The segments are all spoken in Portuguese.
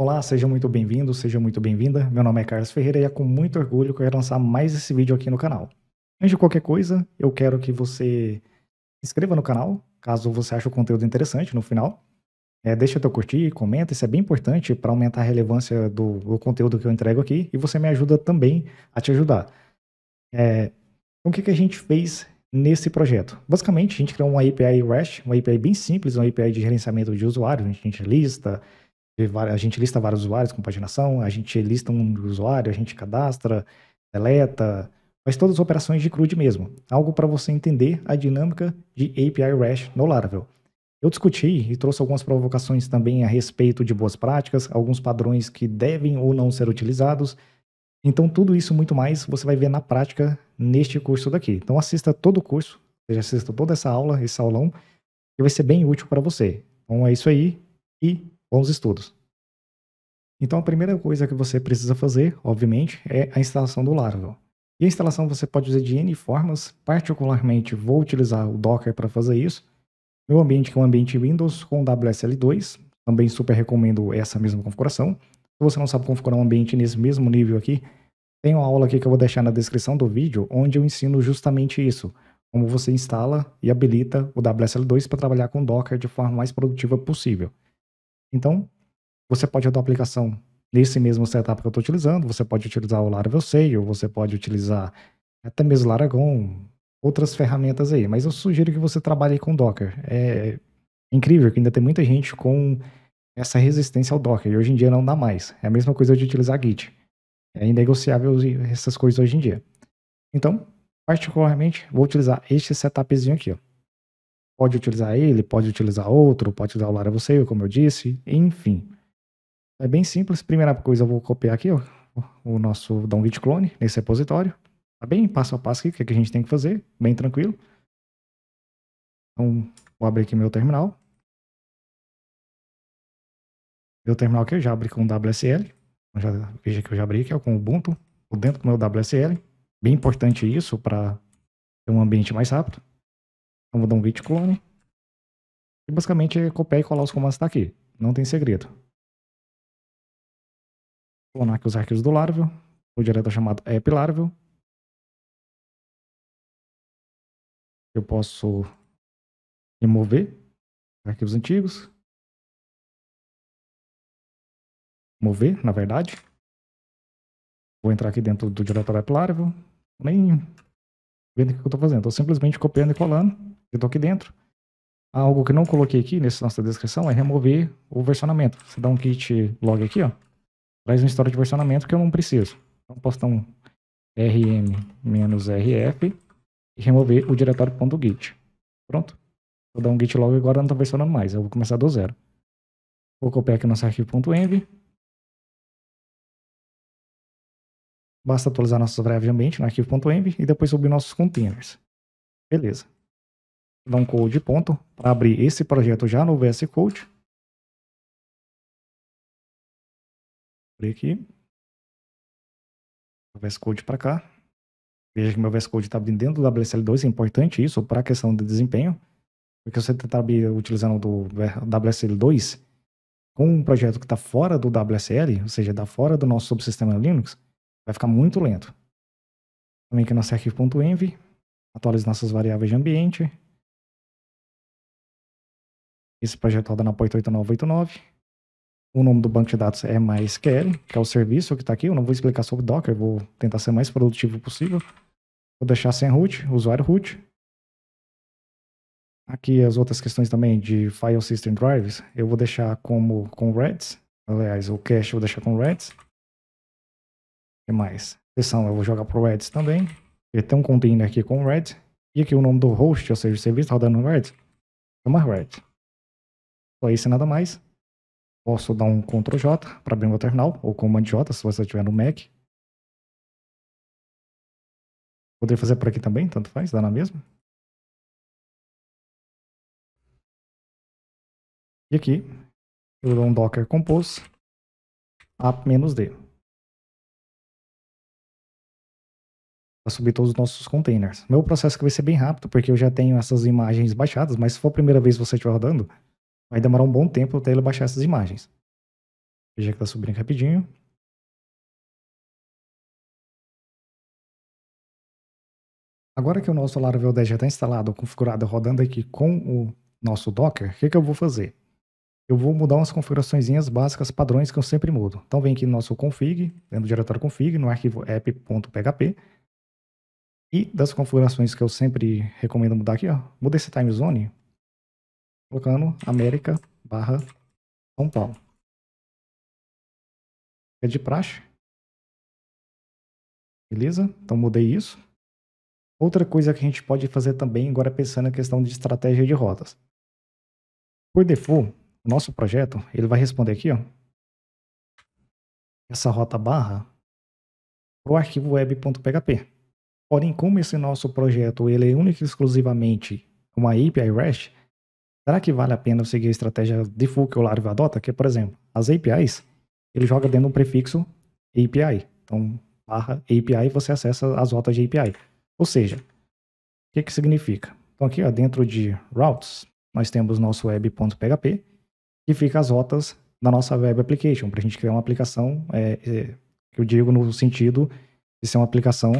Olá, seja muito bem-vindo, seja muito bem-vinda. Meu nome é Carlos Ferreira e é com muito orgulho que eu quero lançar mais esse vídeo aqui no canal. Antes de qualquer coisa, eu quero que você se inscreva no canal, caso você ache o conteúdo interessante no final. É, deixa teu curtir, comenta, isso é bem importante para aumentar a relevância do, do, conteúdo que eu entrego aqui e você me ajuda também a te ajudar. É, o que, que a gente fez nesse projeto. Basicamente, a gente criou uma API REST, uma API bem simples, uma API de gerenciamento de usuários, a gente lista, a gente lista vários usuários com paginação, a gente lista um usuário, a gente cadastra, deleta, faz todas as operações de CRUD mesmo. Algo para você entender a dinâmica de API REST no Laravel. Eu discuti e trouxe algumas provocações também a respeito de boas práticas, alguns padrões que devem ou não ser utilizados. Então, tudo isso muito mais você vai ver na prática neste curso daqui. Então, assista todo o curso, seja, assista toda essa aula, esse aulão, que vai ser bem útil para você. Então, é isso aí e bons estudos! Então a primeira coisa que você precisa fazer, obviamente, é a instalação do Laravel. E a instalação você pode fazer de N formas, particularmente vou utilizar o Docker para fazer isso. Meu ambiente que é um ambiente Windows com WSL2, também super recomendo essa mesma configuração. Se você não sabe configurar um ambiente nesse mesmo nível aqui, tem uma aula aqui que eu vou deixar na descrição do vídeo, onde eu ensino justamente isso, como você instala e habilita o WSL2 para trabalhar com Docker de forma mais produtiva possível. Então, você pode rodar a aplicação nesse mesmo setup que eu estou utilizando, você pode utilizar o Laravel Sail, você pode utilizar até mesmo Laragon, outras ferramentas aí. Mas eu sugiro que você trabalhe com Docker. É incrível que ainda tem muita gente com essa resistência ao Docker. E hoje em dia não dá mais. É a mesma coisa de utilizar Git. É inegociável essas coisas hoje em dia. Então, particularmente, vou utilizar este setupzinho aqui. Ó. Pode utilizar ele, pode utilizar outro, pode usar o Laravel Sail, como eu disse, enfim. É bem simples. Primeira coisa, eu vou copiar aqui ó, o nosso `git clone nesse repositório. Tá bem passo a passo aqui, o que, é que a gente tem que fazer, bem tranquilo. Então, vou abrir aqui meu terminal. Meu terminal aqui eu já abri com o WSL. Já, veja que eu já abri aqui ó, com o Ubuntu, dentro do meu WSL. Bem importante isso para ter um ambiente mais rápido. Então, vou dar um git clone. E basicamente é copiar e colar os comandos que tá aqui. Não tem segredo clonar aqui os arquivos do larvel o diretor chamado app larvel Eu posso remover arquivos antigos. Mover, na verdade. Vou entrar aqui dentro do diretório app larvel Nem vendo o que eu estou fazendo. Estou simplesmente copiando e colando. Eu estou aqui dentro. Algo que não coloquei aqui nessa nossa descrição é remover o versionamento. Você dá um kit log aqui, ó traz um histórico de versionamento que eu não preciso. Então, posso dar um rm-rf e remover o diretório.git. Pronto. Vou dar um git log agora, não estou versionando mais. Eu vou começar do zero. Vou copiar aqui nosso arquivo.env. Basta atualizar nossas variáveis de ambiente no arquivo.env e depois subir nossos containers. Beleza. Vou dar um code ponto para abrir esse projeto já no VS Code. abrir aqui. O VS Code para cá. Veja que meu VS Code está abrindo dentro do WSL2, é importante isso para a questão de desempenho. Porque você está utilizando do WSL2 com um projeto que está fora do WSL, ou seja, está fora do nosso subsistema Linux, vai ficar muito lento. Também aqui no nosso arquivo.env, atualiza nossas variáveis de ambiente. Esse projeto roda na porta 8989. O nome do banco de dados é MySQL, que é o serviço que está aqui. Eu não vou explicar sobre Docker, vou tentar ser mais produtivo possível. Vou deixar sem root, usuário root. Aqui as outras questões também de file system drives, eu vou deixar como com reds. Aliás, o cache eu vou deixar com reds. O que mais? Sessão eu vou jogar para reds também. Ele tem um container aqui com reds. E aqui o nome do host, ou seja, o serviço rodando no reds, chama reds. Só isso e nada mais. Posso dar um Ctrl J para abrir meu terminal, ou Command J se você estiver no Mac. Poderia fazer por aqui também, tanto faz, dá na mesma. E aqui, eu dou um docker compose app-d. Para subir todos os nossos containers. Meu processo que vai ser bem rápido, porque eu já tenho essas imagens baixadas, mas se for a primeira vez que você estiver rodando, Vai demorar um bom tempo até ele baixar essas imagens. Veja que está subindo rapidinho. Agora que o nosso Laravel 10 já está instalado, configurado, rodando aqui com o nosso Docker, o que, que eu vou fazer? Eu vou mudar umas configurações básicas, padrões que eu sempre mudo. Então vem aqui no nosso config, dentro do diretório config, no arquivo app.php. E das configurações que eu sempre recomendo mudar aqui, ó, muda esse time zone colocando América barra São Paulo. É de praxe. Beleza? Então mudei isso. Outra coisa que a gente pode fazer também, agora pensando na questão de estratégia de rotas. Por default, o nosso projeto, ele vai responder aqui, ó. Essa rota barra para o arquivo web.php. Porém, como esse nosso projeto ele é único e exclusivamente uma API REST, Será que vale a pena eu seguir a estratégia de full que o Larva adota? Que é, por exemplo, as APIs, ele joga dentro de um prefixo API. Então, barra API, você acessa as rotas de API. Ou seja, o que, que significa? Então, aqui ó, dentro de routes, nós temos nosso web.php, que fica as rotas da nossa web application, para a gente criar uma aplicação, é, é, eu digo no sentido de ser uma aplicação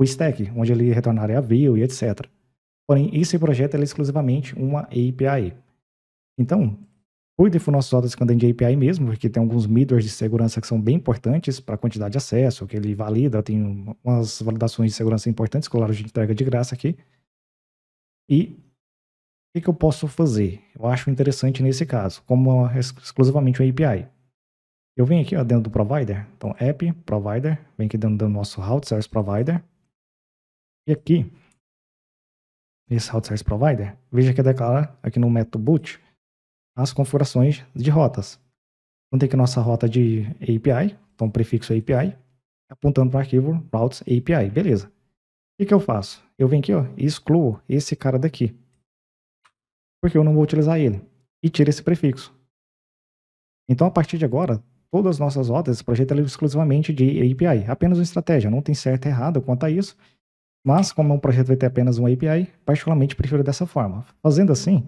o stack, onde ele retornaria a view e etc. Porém, esse projeto é exclusivamente uma API. Então, cuide com nossos dados quando é de API mesmo, porque tem alguns middlewares de segurança que são bem importantes para a quantidade de acesso, que ele valida, tem umas validações de segurança importantes, claro, a gente entrega de graça aqui. E o que, que eu posso fazer? Eu acho interessante nesse caso, como exclusivamente uma API. Eu venho aqui ó, dentro do provider, então app, provider, vem aqui dentro do nosso route service provider. E aqui esse route service provider, veja que é declara aqui no método boot as configurações de rotas. Então tem aqui nossa rota de API, então prefixo API, apontando para o arquivo routes API, beleza. O que, que eu faço? Eu venho aqui ó, e excluo esse cara daqui, porque eu não vou utilizar ele, e tiro esse prefixo. Então a partir de agora, todas as nossas rotas, esse projeto é exclusivamente de API, apenas uma estratégia, não tem certo e errado quanto a isso, mas, como é um projeto vai ter apenas uma API, particularmente prefiro dessa forma. Fazendo assim,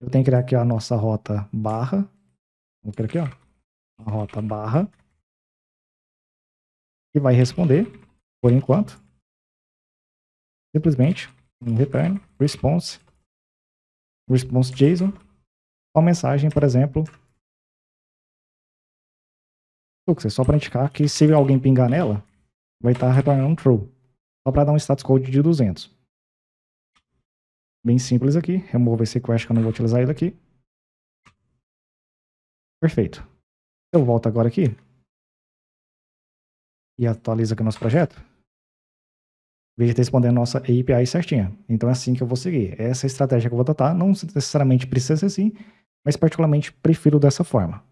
eu tenho que criar aqui a nossa rota barra. Vou criar aqui, ó. A rota barra. E vai responder, por enquanto, simplesmente um return response response JSON uma mensagem, por exemplo, é só para indicar que se alguém pingar nela, vai estar tá retornando um true só para dar um status code de 200. Bem simples aqui, Remove esse request que eu não vou utilizar ele aqui. Perfeito. Eu volto agora aqui e atualizo aqui o nosso projeto. Veja está respondendo a nossa API certinha. Então é assim que eu vou seguir. Essa é estratégia que eu vou adotar não necessariamente precisa ser assim, mas particularmente prefiro dessa forma.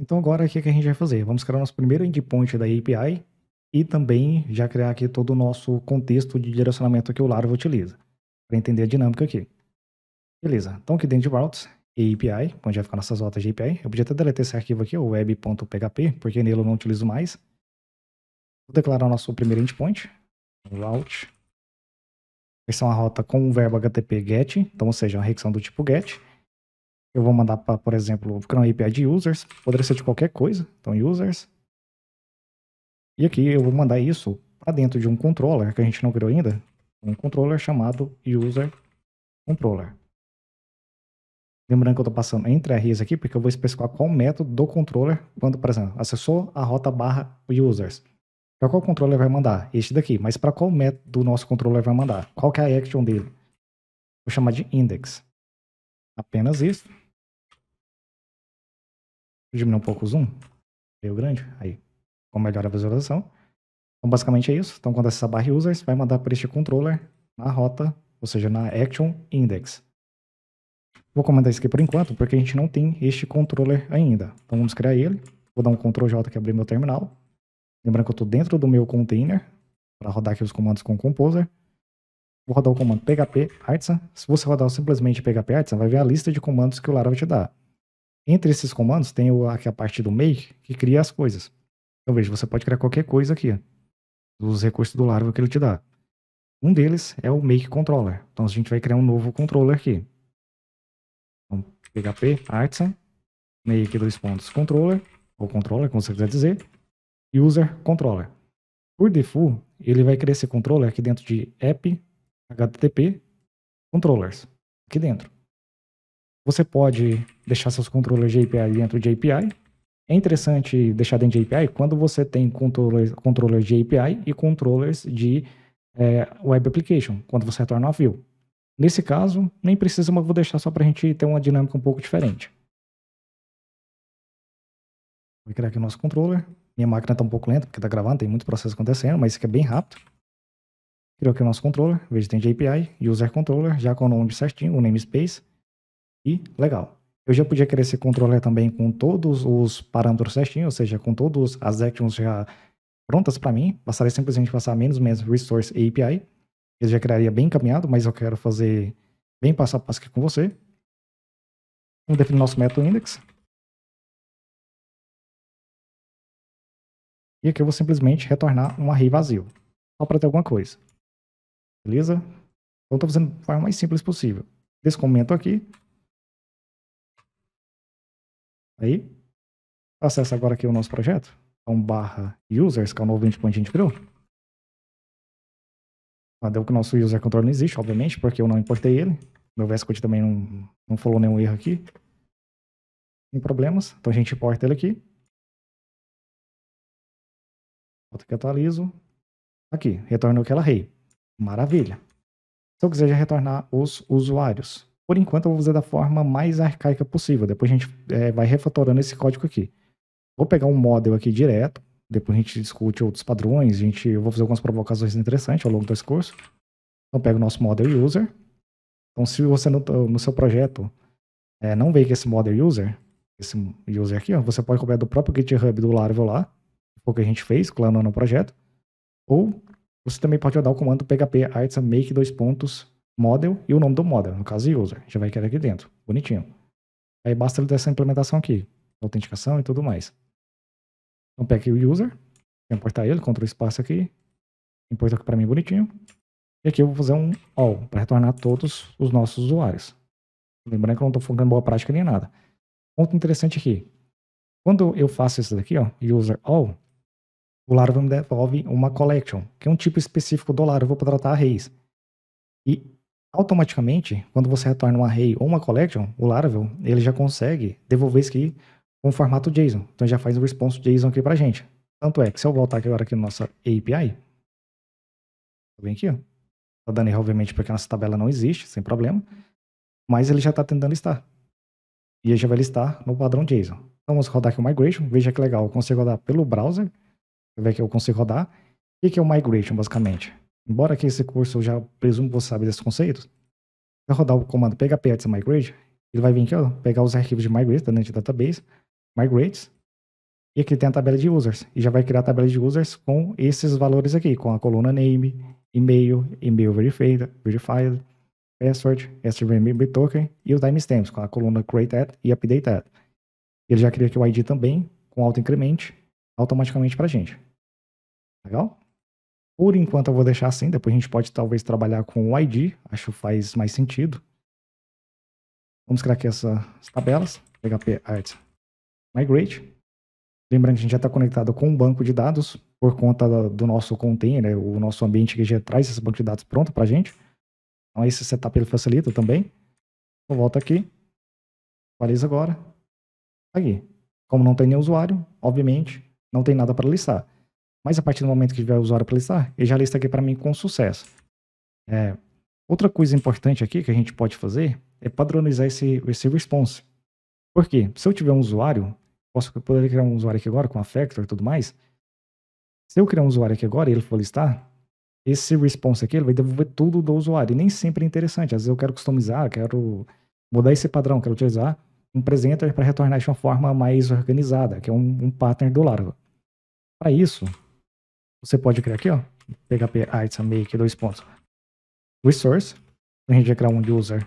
Então agora o que é a gente vai fazer? Vamos criar o nosso primeiro endpoint da API e também já criar aqui todo o nosso contexto de direcionamento que o Laravel utiliza, para entender a dinâmica aqui. Beleza, então aqui dentro de routes e API, onde vai ficar nossas rotas de API, eu podia até deletar esse arquivo aqui, o web.php, porque nele eu não utilizo mais. Vou declarar o nosso primeiro endpoint, route. Essa é uma rota com o verbo HTTP GET, então, ou seja, uma requisição do tipo GET. Eu vou mandar para, por exemplo, criar uma API de users, poderia ser de qualquer coisa, então users, e aqui eu vou mandar isso para dentro de um controller que a gente não criou ainda, um controller chamado user controller. Lembrando que eu estou passando entre RIs aqui, porque eu vou especificar qual método do controller, quando, por exemplo, acessou a rota barra users. Para qual controller vai mandar? Este daqui. Mas para qual método do nosso controller vai mandar? Qual que é a action dele? Vou chamar de index. Apenas isso. Diminuir um pouco o zoom. Veio grande. Aí então melhora a visualização. Então, basicamente é isso. Então, quando acessar barra users, vai mandar para este controller na rota, ou seja, na action index. Vou comentar isso aqui por enquanto, porque a gente não tem este controller ainda. Então, vamos criar ele. Vou dar um Ctrl J que abrir meu terminal. Lembrando que eu estou dentro do meu container, para rodar aqui os comandos com o Composer. Vou rodar o comando php artisan. Se você rodar simplesmente php artisan, vai ver a lista de comandos que o Laravel te dá. Entre esses comandos tem aqui a parte do make, que cria as coisas. Então veja, você pode criar qualquer coisa aqui, dos recursos do Laravel que ele te dá. Um deles é o Make Controller. Então a gente vai criar um novo controller aqui. Então, PHP, Artisan, Make dois pontos controller, ou controller, como você quiser dizer, User Controller. Por default, ele vai criar esse controller aqui dentro de app, HTTP, controllers, aqui dentro. Você pode deixar seus controllers de API dentro de API, é interessante deixar dentro de API quando você tem controllers, controllers de API e controllers de é, web application, quando você retorna a view. Nesse caso, nem precisa, mas vou deixar só para a gente ter uma dinâmica um pouco diferente. Vou criar aqui o nosso controller. Minha máquina está um pouco lenta, porque está gravando, tem muito processo acontecendo, mas isso aqui é bem rápido. Criou aqui o nosso controller, veja tem de API, user controller, já com o nome certinho, o namespace. E legal eu já podia querer esse controller também com todos os parâmetros certinhos, ou seja, com todas as actions já prontas para mim, bastaria simplesmente passar menos menos resource API, ele já criaria bem encaminhado, mas eu quero fazer bem passo a passo aqui com você. Vamos definir nosso método index. E aqui eu vou simplesmente retornar um array vazio, só para ter alguma coisa. Beleza? Então estou fazendo o forma mais simples possível. Descomento aqui, Aí, acessa agora aqui o nosso projeto. Então, barra users, que é o novo endpoint que a gente criou. Ah, deu que o nosso user control não existe, obviamente, porque eu não importei ele. Meu Code também não, não falou nenhum erro aqui. Sem problemas. Então a gente importa ele aqui. Volto aqui, atualizo. Aqui, retornou aquela rei. Maravilha. Se eu quiser já retornar os usuários, por enquanto, eu vou fazer da forma mais arcaica possível. Depois a gente é, vai refatorando esse código aqui. Vou pegar um model aqui direto. Depois a gente discute outros padrões. A gente, eu vou fazer algumas provocações interessantes ao longo do curso. Então, pega o nosso model user. Então, se você no, no seu projeto é, não vê que esse model user, esse user aqui, ó, você pode copiar do próprio GitHub do Laravel lá, o que a gente fez, clonando no projeto. Ou você também pode rodar o comando php artisan make dois pontos model e o nome do model, no caso user. Já vai querer aqui dentro, bonitinho. Aí basta ele dessa implementação aqui, autenticação e tudo mais. Então pega aqui o user, importar ele, contra o espaço aqui, importa aqui para mim bonitinho. E aqui eu vou fazer um all, para retornar todos os nossos usuários. Lembrando que eu não estou focando em boa prática nem nada. Ponto interessante aqui. Quando eu faço isso daqui, ó, user all, o Laravel me devolve uma collection, que é um tipo específico do Laravel para tratar arrays. E automaticamente, quando você retorna um array ou uma collection, o Laravel, ele já consegue devolver isso aqui com formato JSON. Então já faz o response JSON aqui a gente. Tanto é que se eu voltar aqui agora aqui na nossa API, vem aqui, ó. Tá dando erro, obviamente, porque a nossa tabela não existe, sem problema. Mas ele já está tentando listar. E ele já vai listar no padrão JSON. Então vamos rodar aqui o migration. Veja que legal, eu consigo rodar pelo browser. Você vê que eu consigo rodar. O que é o migration, basicamente? embora que esse curso eu já presumo que você sabe desse conceito, vai rodar o comando php add migrate, ele vai vir aqui, ó, pegar os arquivos de migrate tá da Net Database, migrates, e aqui tem a tabela de users, e já vai criar a tabela de users com esses valores aqui, com a coluna name, e-mail, e-mail verified, verified password, SVMB token e o timestamps, com a coluna create at e update at. Ele já cria aqui o ID também, com auto-increment, automaticamente para a gente. Legal? Por enquanto eu vou deixar assim, depois a gente pode talvez trabalhar com o ID, acho que faz mais sentido. Vamos criar aqui essas tabelas, PHP Arts, Migrate. Lembrando que a gente já está conectado com um banco de dados por conta do nosso container, né? o nosso ambiente que já traz esse banco de dados pronto para a gente. Então esse setup ele facilita também. Eu volto aqui, atualizo agora. Aqui. Como não tem nenhum usuário, obviamente não tem nada para listar. Mas a partir do momento que tiver o usuário para listar, ele já lista aqui para mim com sucesso. É, outra coisa importante aqui que a gente pode fazer é padronizar esse, esse response. Por quê? Se eu tiver um usuário, posso poder criar um usuário aqui agora com a Factor e tudo mais. Se eu criar um usuário aqui agora e ele for listar, esse response aqui ele vai devolver tudo do usuário. E nem sempre é interessante. Às vezes eu quero customizar, quero mudar esse padrão, quero utilizar um presenter para retornar de uma forma mais organizada, que é um, um pattern do Laravel. Para isso, você pode criar aqui, ó, PHP item make dois pontos resource, a gente vai criar um user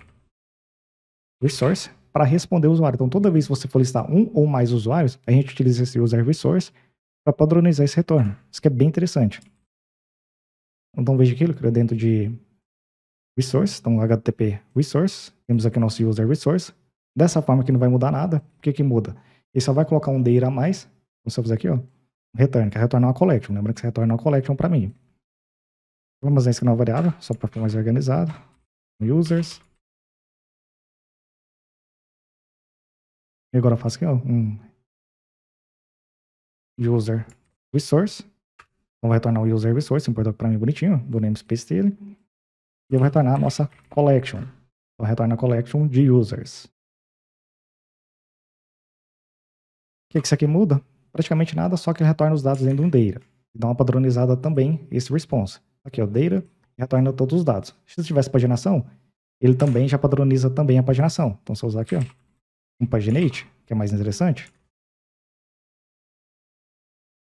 resource para responder o usuário. Então, toda vez que você for listar um ou mais usuários, a gente utiliza esse user resource para padronizar esse retorno. Isso que é bem interessante. Então, veja aqui, eu crio dentro de resource, então HTTP resource, temos aqui nosso user resource. Dessa forma aqui não vai mudar nada. O que que muda? Ele só vai colocar um data a mais. Então, se eu fizer aqui, ó, return, que é retornar uma collection. Lembra que você retorna uma collection para mim. Vamos na nova variável, só para ficar mais organizado. Users. E agora eu faço aqui, ó, um user resource. Então vai retornar o user resource, importou para mim bonitinho, do namespace dele. E eu vou retornar a nossa collection. Então retorna a collection de users. O que, que isso aqui muda? praticamente nada, só que ele retorna os dados dentro de um data. E dá uma padronizada também esse response. Aqui, o data, retorna todos os dados. Se tivesse paginação, ele também já padroniza também a paginação. Então, se eu usar aqui, ó, um paginate, que é mais interessante,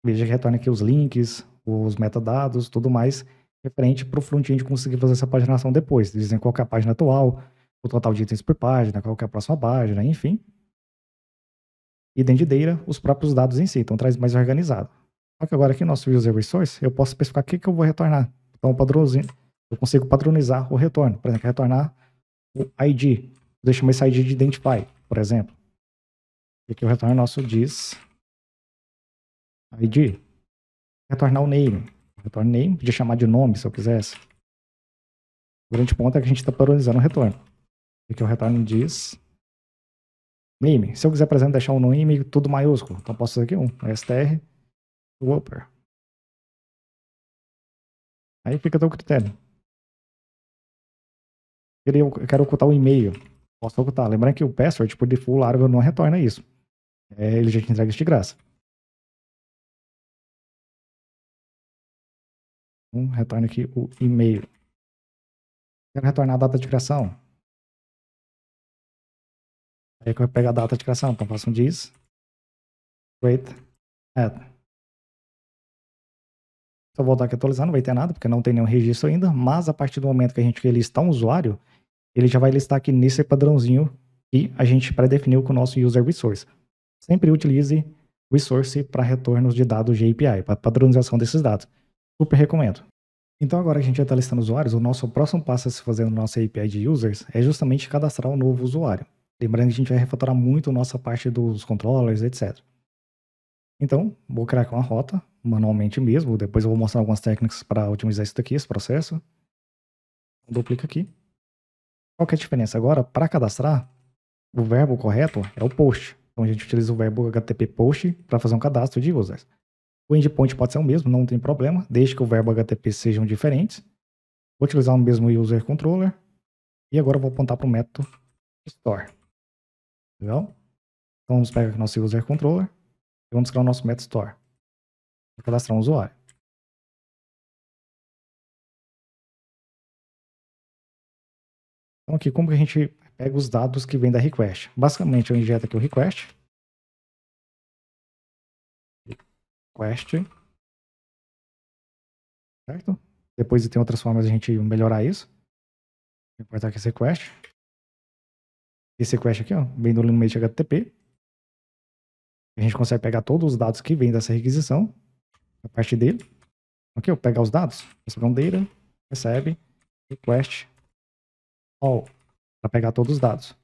veja que retorna aqui os links, os metadados, tudo mais, referente para o front-end conseguir fazer essa paginação depois. Dizem qual é a página atual, o total de itens por página, qual é a próxima página, enfim e dentro de data, os próprios dados em si. Então, traz mais organizado. Só que agora aqui no nosso user resource, eu posso especificar o que, que eu vou retornar. Então, padrãozinho, eu consigo padronizar o retorno. Por exemplo, retornar o ID. Deixa chamar esse ID de identify, por exemplo. E aqui eu retorno nosso diz ID. Retornar o name. Retorno name, podia chamar de nome se eu quisesse. O grande ponto é que a gente está padronizando o retorno. E aqui eu retorno diz Name. Se eu quiser, por exemplo, deixar um nome tudo maiúsculo, então posso fazer aqui um str whopper. Aí fica teu critério. Eu quero ocultar o e-mail. Posso ocultar. Lembrando que o password, por default, o não retorna isso. É, ele já te entrega isso de graça. Então, retorna aqui o e-mail. Quero retornar a data de criação. Aí é que eu vou pegar a data de criação, então faço um diz. Wait. Se Só voltar aqui atualizar, não vai ter nada, porque não tem nenhum registro ainda, mas a partir do momento que a gente listar um usuário, ele já vai listar aqui nesse padrãozinho que a gente pré-definiu com o nosso user resource. Sempre utilize resource para retornos de dados de API, para padronização desses dados. Super recomendo. Então agora que a gente já está listando usuários, o nosso próximo passo a se fazer no nosso API de users é justamente cadastrar um novo usuário. Lembrando que a gente vai refatorar muito nossa parte dos controllers, etc. Então, vou criar aqui uma rota, manualmente mesmo. Depois eu vou mostrar algumas técnicas para otimizar isso daqui, esse processo. Duplica aqui. Qual que é a diferença? Agora, para cadastrar, o verbo correto é o post. Então a gente utiliza o verbo HTTP post para fazer um cadastro de users. O endpoint pode ser o mesmo, não tem problema, desde que o verbo HTTP sejam diferentes. Vou utilizar o mesmo user controller. E agora eu vou apontar para o método store. Legal? Então vamos pegar aqui nosso user controller e vamos criar o nosso MetaStore. Vou cadastrar um usuário. Então aqui como que a gente pega os dados que vem da request? Basicamente eu injeto aqui o request. Request. Certo? Depois tem outras formas de a gente melhorar isso. Vou importar aqui esse request esse request aqui, ó, vem do limite HTTP. A gente consegue pegar todos os dados que vêm dessa requisição, a partir dele. Aqui, eu pegar os dados, essa bandeira, recebe, request, all, para pegar todos os dados.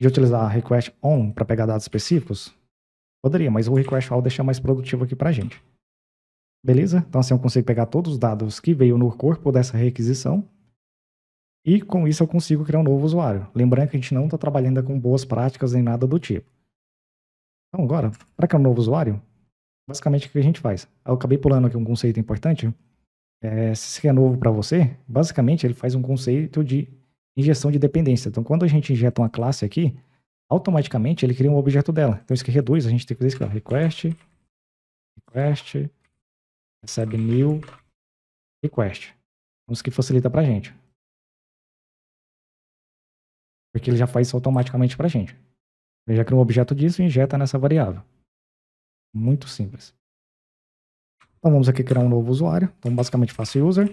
De utilizar request on para pegar dados específicos, poderia, mas o request all deixa mais produtivo aqui para a gente. Beleza? Então assim eu consigo pegar todos os dados que veio no corpo dessa requisição e com isso eu consigo criar um novo usuário. Lembrando que a gente não está trabalhando com boas práticas nem nada do tipo. Então agora, para criar um novo usuário, basicamente o que a gente faz? Eu acabei pulando aqui um conceito importante. É, se é novo para você, basicamente ele faz um conceito de injeção de dependência. Então quando a gente injeta uma classe aqui, automaticamente ele cria um objeto dela. Então isso que reduz, a gente tem que fazer isso aqui, request, request, recebe new, request. Então, isso que facilita para a gente porque ele já faz isso automaticamente para a gente. Ele já cria um objeto disso e injeta nessa variável. Muito simples. Então vamos aqui criar um novo usuário. Então basicamente faço user.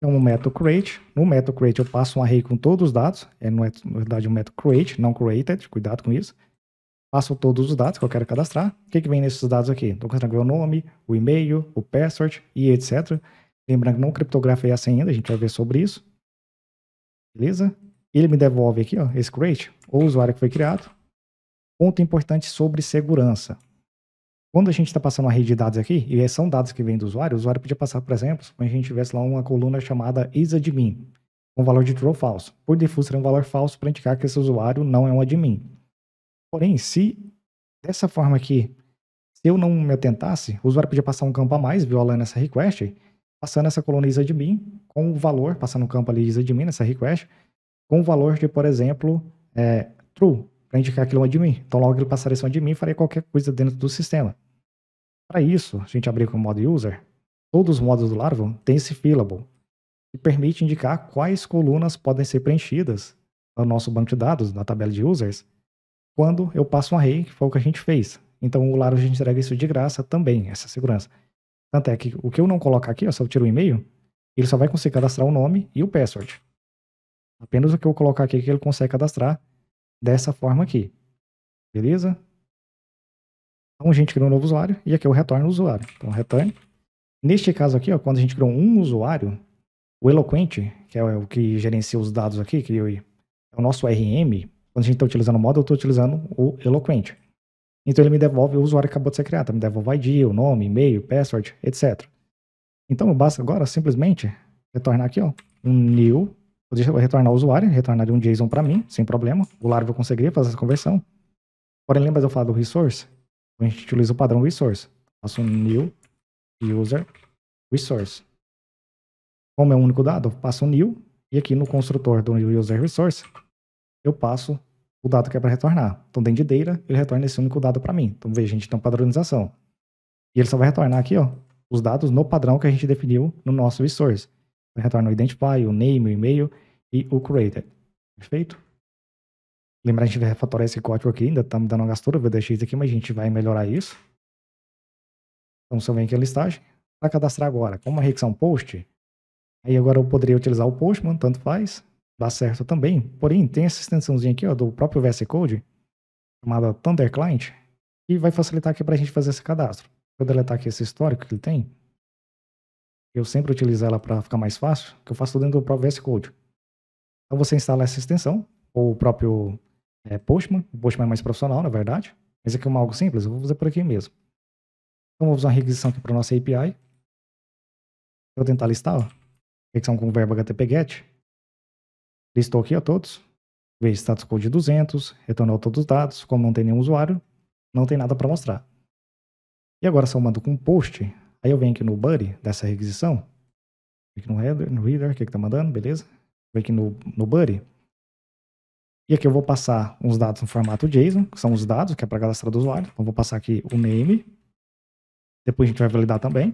É um método create. No método create eu passo um array com todos os dados. É, é na verdade um método create, não created. Cuidado com isso. Passo todos os dados que eu quero cadastrar. O que, que vem nesses dados aqui? Estou cadastrando o nome, o e-mail, o password e etc. Lembrando que não criptografei a senha ainda, a gente vai ver sobre isso. Beleza? Ele me devolve aqui, ó, esse create, ou usuário que foi criado. Ponto importante sobre segurança. Quando a gente está passando uma rede de dados aqui, e são dados que vêm do usuário, o usuário podia passar, por exemplo, quando a gente tivesse lá uma coluna chamada isadmin, com valor de true ou falso. Por default, seria um valor falso para indicar que esse usuário não é um admin. Porém, se dessa forma aqui, se eu não me atentasse, o usuário podia passar um campo a mais, violando essa request, passando essa coluna isadmin com o valor, passando o um campo ali isadmin nessa request, com o valor de, por exemplo, é, true, para indicar aquilo é um admin. Então logo ele passaria esse admin e faria qualquer coisa dentro do sistema. Para isso, a gente abrir com o modo user, todos os modos do Laravel têm esse fillable, que permite indicar quais colunas podem ser preenchidas no nosso banco de dados, na tabela de users, quando eu passo um array, que foi o que a gente fez. Então o Laravel a gente entrega isso de graça também, essa segurança. Tanto é que o que eu não colocar aqui, ó, se eu tiro o e-mail, ele só vai conseguir cadastrar o nome e o password. Apenas o que eu vou colocar aqui é que ele consegue cadastrar dessa forma aqui. Beleza? Então a gente criou um novo usuário e aqui eu retorno o usuário. Então return. Neste caso aqui, ó, quando a gente criou um usuário, o eloquent que é o que gerencia os dados aqui, que eu, é o nosso RM, quando a gente está utilizando o modo eu estou utilizando o eloquent Então ele me devolve o usuário que acabou de ser criado, me devolve ID, o nome, e-mail, password, etc. Então basta agora simplesmente retornar aqui, ó, um new poderia retornar o usuário, retornaria um JSON para mim, sem problema. O Laravel conseguiria fazer essa conversão. Porém, lembra de eu falar do resource? A gente utiliza o padrão resource. Faço um new user resource. Como é um único dado, eu passo um new e aqui no construtor do new user resource, eu passo o dado que é para retornar. Então, dentro de data, ele retorna esse único dado para mim. Então, veja, a gente tem uma padronização. E ele só vai retornar aqui, ó, os dados no padrão que a gente definiu no nosso resource retorna o identify, o name, o e-mail e o created. Perfeito? Lembrar, a gente vai refatorar esse código aqui, ainda estamos dando uma gastura, vou deixar isso aqui, mas a gente vai melhorar isso. Então, se eu venho aqui na listagem, para cadastrar agora, como a requisição post, aí agora eu poderia utilizar o Postman, tanto faz, dá certo também. Porém, tem essa extensãozinha aqui ó, do próprio VS Code, chamada Thunder Client, que vai facilitar aqui para a gente fazer esse cadastro. Vou deletar aqui esse histórico que ele tem eu sempre utilizo ela para ficar mais fácil, que eu faço tudo dentro do próprio VS Code. Então você instala essa extensão, ou o próprio é, Postman, o Postman é mais profissional, na verdade, mas aqui é, é uma algo simples, eu vou fazer por aqui mesmo. Então vamos usar uma requisição aqui para nossa API. Vou tentar listar, ó. requisição com o verbo HTTP GET. Listou aqui a todos. Veja status code 200, retornou todos os dados, como não tem nenhum usuário, não tem nada para mostrar. E agora se eu mando com post, Aí eu venho aqui no Buddy dessa requisição. aqui no header, no header, o que, está mandando, beleza? Vem aqui no, no Buddy. E aqui eu vou passar uns dados no formato JSON, que são os dados, que é para cadastrar do usuário. Então vou passar aqui o name. Depois a gente vai validar também.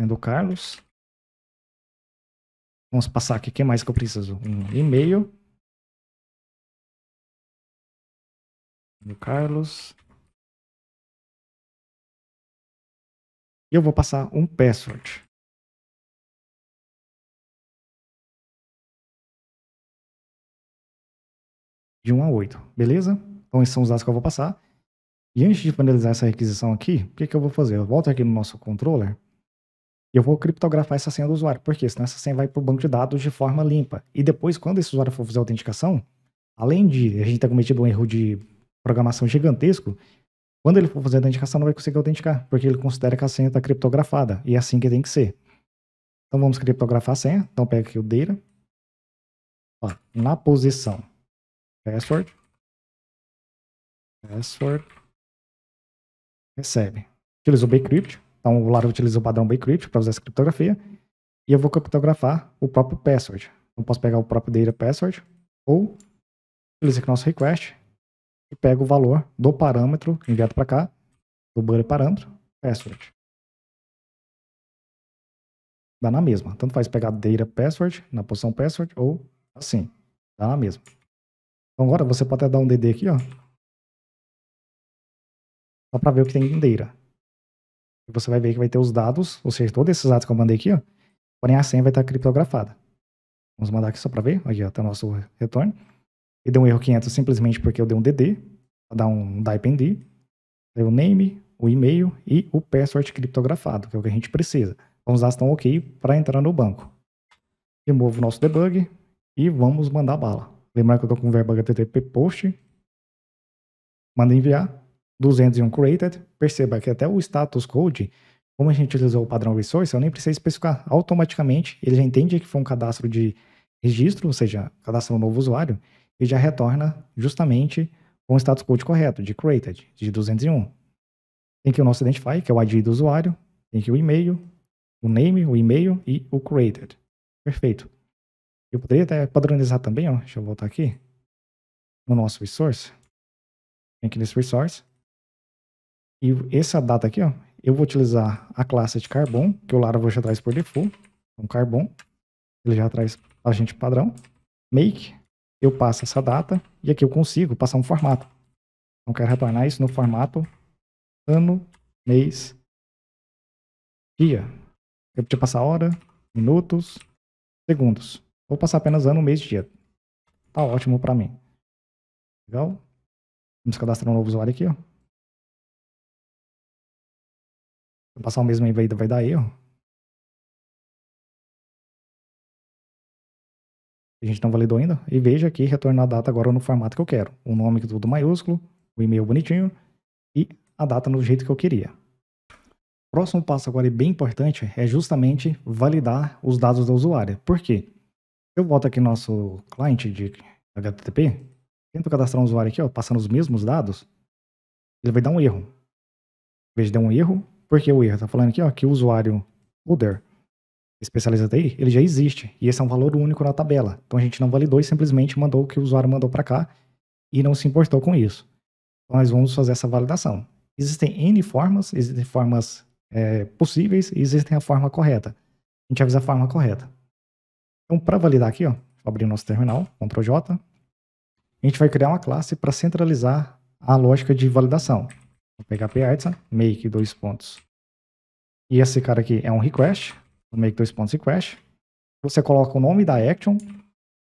Sendo o Carlos. Vamos passar aqui, o que mais que eu preciso? Um e-mail. Do Carlos. E eu vou passar um password. De 1 a 8, beleza? Então esses são os dados que eu vou passar. E antes de finalizar essa requisição aqui, o que, que eu vou fazer? Eu volto aqui no nosso controller e eu vou criptografar essa senha do usuário, porque senão essa senha vai para o banco de dados de forma limpa. E depois, quando esse usuário for fazer a autenticação, além de a gente ter cometido um erro de programação gigantesco, quando ele for fazer a autenticação, não vai conseguir autenticar, porque ele considera que a senha está criptografada, e é assim que tem que ser. Então vamos criptografar a senha. Então pega aqui o data. Ó, na posição password. Password. Recebe. Utilizo o Bcrypt. Então o Laravel utiliza o padrão Bcrypt para fazer essa criptografia. E eu vou criptografar o próprio password. Então posso pegar o próprio data password ou utiliza aqui nosso request e pego o valor do parâmetro enviado para cá, do body parâmetro, password. Dá na mesma. Tanto faz pegar data password, na posição password, ou assim. Dá na mesma. Então agora você pode até dar um DD aqui, ó. Só para ver o que tem em data. E você vai ver que vai ter os dados, ou seja, todos esses dados que eu mandei aqui, ó. Porém a senha vai estar criptografada. Vamos mandar aqui só para ver. Aqui, ó, tá o nosso retorno e deu um erro 500 simplesmente porque eu dei um DD, dar um DIPND, o name, o e-mail e o password criptografado, que é o que a gente precisa. Vamos usar estão ok para entrar no banco. Removo o nosso debug e vamos mandar bala. Lembrar que eu estou com o verbo HTTP post. Manda enviar. 201 created. Perceba que até o status code, como a gente utilizou o padrão resource, eu nem precisei especificar. Automaticamente, ele já entende que foi um cadastro de registro, ou seja, cadastro um novo usuário e já retorna justamente com o status code correto, de created, de 201. Tem que o nosso identify, que é o ID do usuário, tem que o e-mail, o name, o e-mail e o created. Perfeito. Eu poderia até padronizar também, ó, deixa eu voltar aqui, no nosso resource, tem aqui nesse resource, e essa data aqui, ó, eu vou utilizar a classe de Carbon, que o Laravel já traz por default, então Carbon, ele já traz a gente padrão, make, eu passo essa data e aqui eu consigo passar um formato. Então, eu quero retornar isso no formato ano, mês, dia. Eu podia passar hora, minutos, segundos. Vou passar apenas ano, mês, dia. Tá ótimo para mim. Legal? Vamos cadastrar um novo usuário aqui, ó. Se eu passar o mesmo aí vai, dar dar erro. a gente não validou ainda, e veja aqui, retorna a data agora no formato que eu quero. O nome tudo maiúsculo, o e-mail bonitinho e a data no jeito que eu queria. Próximo passo agora e bem importante é justamente validar os dados da usuária. Por quê? Eu volto aqui no nosso cliente de HTTP, tento cadastrar um usuário aqui, ó, passando os mesmos dados, ele vai dar um erro. Veja, deu um erro. Por que o erro? Está falando aqui ó, que o usuário Uder especializado aí, ele já existe. E esse é um valor único na tabela. Então a gente não validou e simplesmente mandou o que o usuário mandou para cá e não se importou com isso. Então nós vamos fazer essa validação. Existem N formas, existem formas é, possíveis e existem a forma correta. A gente avisa a forma correta. Então, para validar aqui, ó, vou abrir o nosso terminal, Ctrl J, a gente vai criar uma classe para centralizar a lógica de validação. Vou pegar PArtisan, make dois pontos. E esse cara aqui é um request, make dois pontos e crash. Você coloca o nome da action.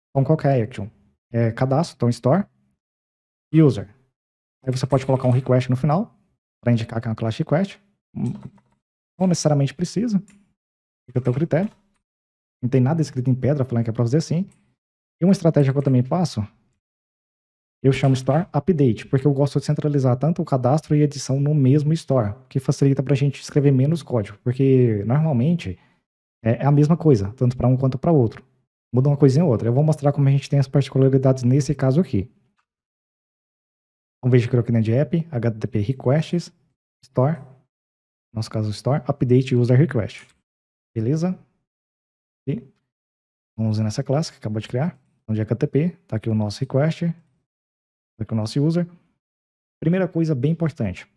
Então, qual é a action? É cadastro, então store. User. Aí você pode colocar um request no final, para indicar que é uma clash request. Hum, não necessariamente precisa. Fica a teu critério. Não tem nada escrito em pedra falando que é para fazer assim. E uma estratégia que eu também faço, eu chamo Store Update, porque eu gosto de centralizar tanto o cadastro e a edição no mesmo Store, que facilita para a gente escrever menos código. Porque normalmente é, é, a mesma coisa, tanto para um quanto para outro. Muda uma coisinha ou outra. Eu vou mostrar como a gente tem as particularidades nesse caso aqui. Então, veja o de app, HTTP requests, store, nosso caso store, update user request. Beleza? E vamos nessa classe que acabou de criar, Então, de HTTP, está aqui o nosso request, Está aqui o nosso user. Primeira coisa bem importante,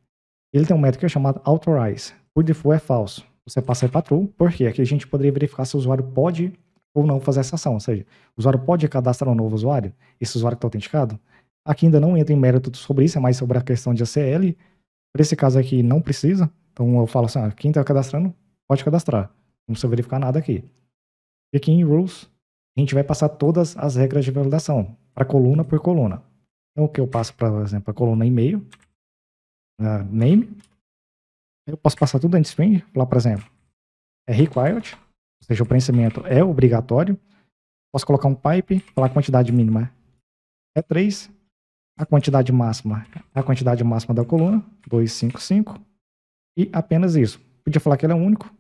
ele tem um método que é chamado authorize. Por default é falso você passa a patrol, porque aqui a gente poderia verificar se o usuário pode ou não fazer essa ação. Ou seja, o usuário pode cadastrar um novo usuário, esse usuário que está autenticado. Aqui ainda não entra em mérito sobre isso, é mais sobre a questão de ACL. Para esse caso aqui, não precisa. Então eu falo assim, ah, quem está cadastrando, pode cadastrar. Não precisa verificar nada aqui. E aqui em Rules, a gente vai passar todas as regras de validação, para coluna por coluna. Então o que eu passo, por exemplo, a coluna e-mail, ah, name, eu posso passar tudo em string, lá por exemplo, é required, ou seja, o preenchimento é obrigatório. Posso colocar um pipe, falar a quantidade mínima é 3, a quantidade máxima é a quantidade máxima da coluna, 255, e apenas isso. Podia falar que ele é único,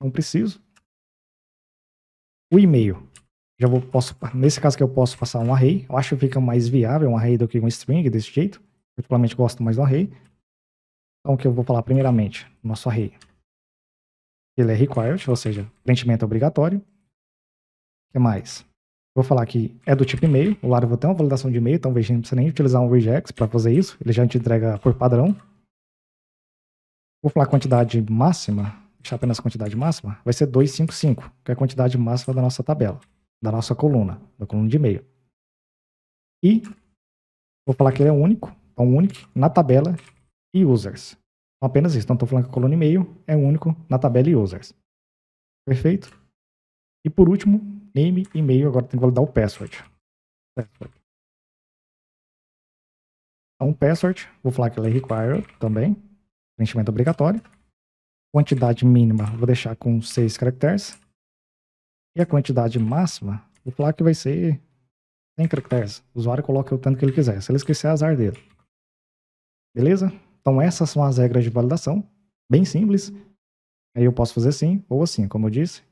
não preciso. O e-mail, já vou, posso, nesse caso que eu posso passar um array, eu acho que fica mais viável um array do que um string desse jeito, particularmente gosto mais do array, então, o que eu vou falar primeiramente? Nosso array. Ele é required, ou seja, preenchimento é obrigatório. O que mais? Vou falar que é do tipo e-mail. O vou ter uma validação de e-mail, então veja, não precisa nem utilizar um regex para fazer isso. Ele já te entrega por padrão. Vou falar quantidade máxima, deixar apenas quantidade máxima, vai ser 255, que é a quantidade máxima da nossa tabela, da nossa coluna, da coluna de e-mail. E vou falar que ele é único, então único na tabela e users. Então, apenas isso. Então, estou falando que a coluna e-mail é único na tabela e users. Perfeito? E por último, name e e-mail. Agora tem que validar o password. password. Então, password, vou falar que ela é required também. Preenchimento obrigatório. Quantidade mínima, vou deixar com 6 caracteres. E a quantidade máxima, vou falar que vai ser 100 caracteres. O usuário coloca o tanto que ele quiser. Se ele esquecer, é azar dele. Beleza? Então, essas são as regras de validação, bem simples. Aí eu posso fazer assim ou assim, como eu disse.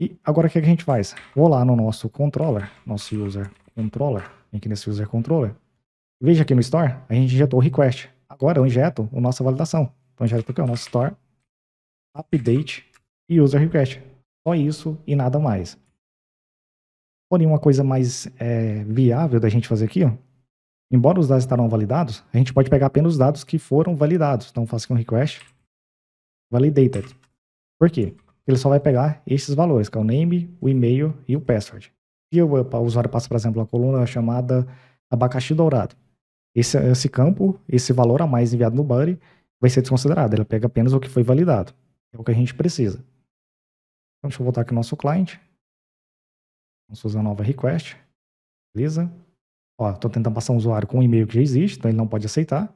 E agora o que, a gente faz? Vou lá no nosso controller, nosso user controller, aqui nesse user controller. Veja aqui no store, a gente injetou o request. Agora eu injeto a nossa validação. Então, injeto aqui o nosso store, update e user request. Só isso e nada mais. Porém, uma coisa mais é, viável da gente fazer aqui, ó, Embora os dados estarão validados, a gente pode pegar apenas os dados que foram validados. Então faça aqui um request validated. Por quê? Ele só vai pegar esses valores, que é o name, o e-mail e o password. E o, usuário passa, por exemplo, a coluna chamada abacaxi dourado. Esse, esse campo, esse valor a mais enviado no body, vai ser desconsiderado. Ele pega apenas o que foi validado. É o que a gente precisa. Então, deixa eu voltar aqui no nosso cliente. Vamos fazer uma nova request. Beleza? Ó, estou tentando passar um usuário com um e-mail que já existe, então ele não pode aceitar.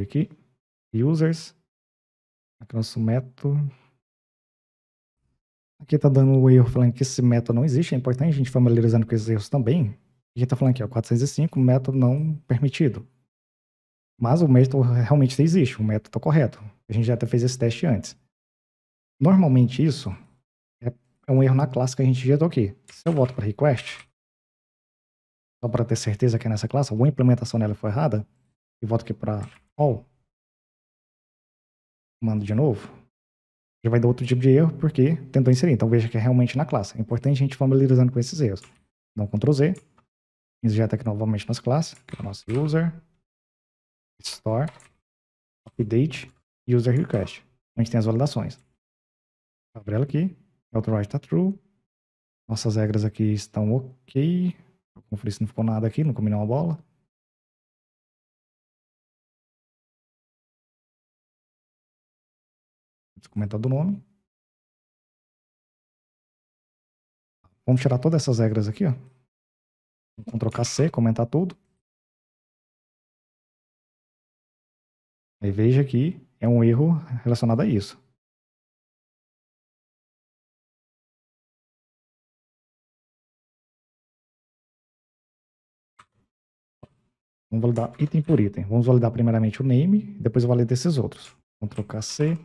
Aqui, users. Aqui é nosso método. Aqui está dando o um erro falando que esse método não existe. É importante a gente familiarizando com esses erros também. Aqui está falando aqui, ó, 405, método não permitido. Mas o método realmente existe, o método está correto. A gente já até fez esse teste antes. Normalmente isso um erro na classe que a gente está aqui. Se eu volto para request, só para ter certeza que é nessa classe alguma implementação nela foi errada, e volto aqui para all, mando de novo, já vai dar outro tipo de erro porque tentou inserir. Então veja que é realmente na classe. É importante a gente familiarizando com esses erros. Então Ctrl Z, injeta aqui novamente nas classes, que é o nosso user, store, update, user request. A gente tem as validações. Abre ela aqui, Authorize é tá true. Nossas regras aqui estão ok. Vou conferir se não ficou nada aqui, não combinou uma bola. Documentar do nome. Vamos tirar todas essas regras aqui, ó. Ctrl KC, comentar tudo. Aí veja que é um erro relacionado a isso. Vamos validar item por item. Vamos validar primeiramente o name, depois eu valido esses outros. Ctrl K, C.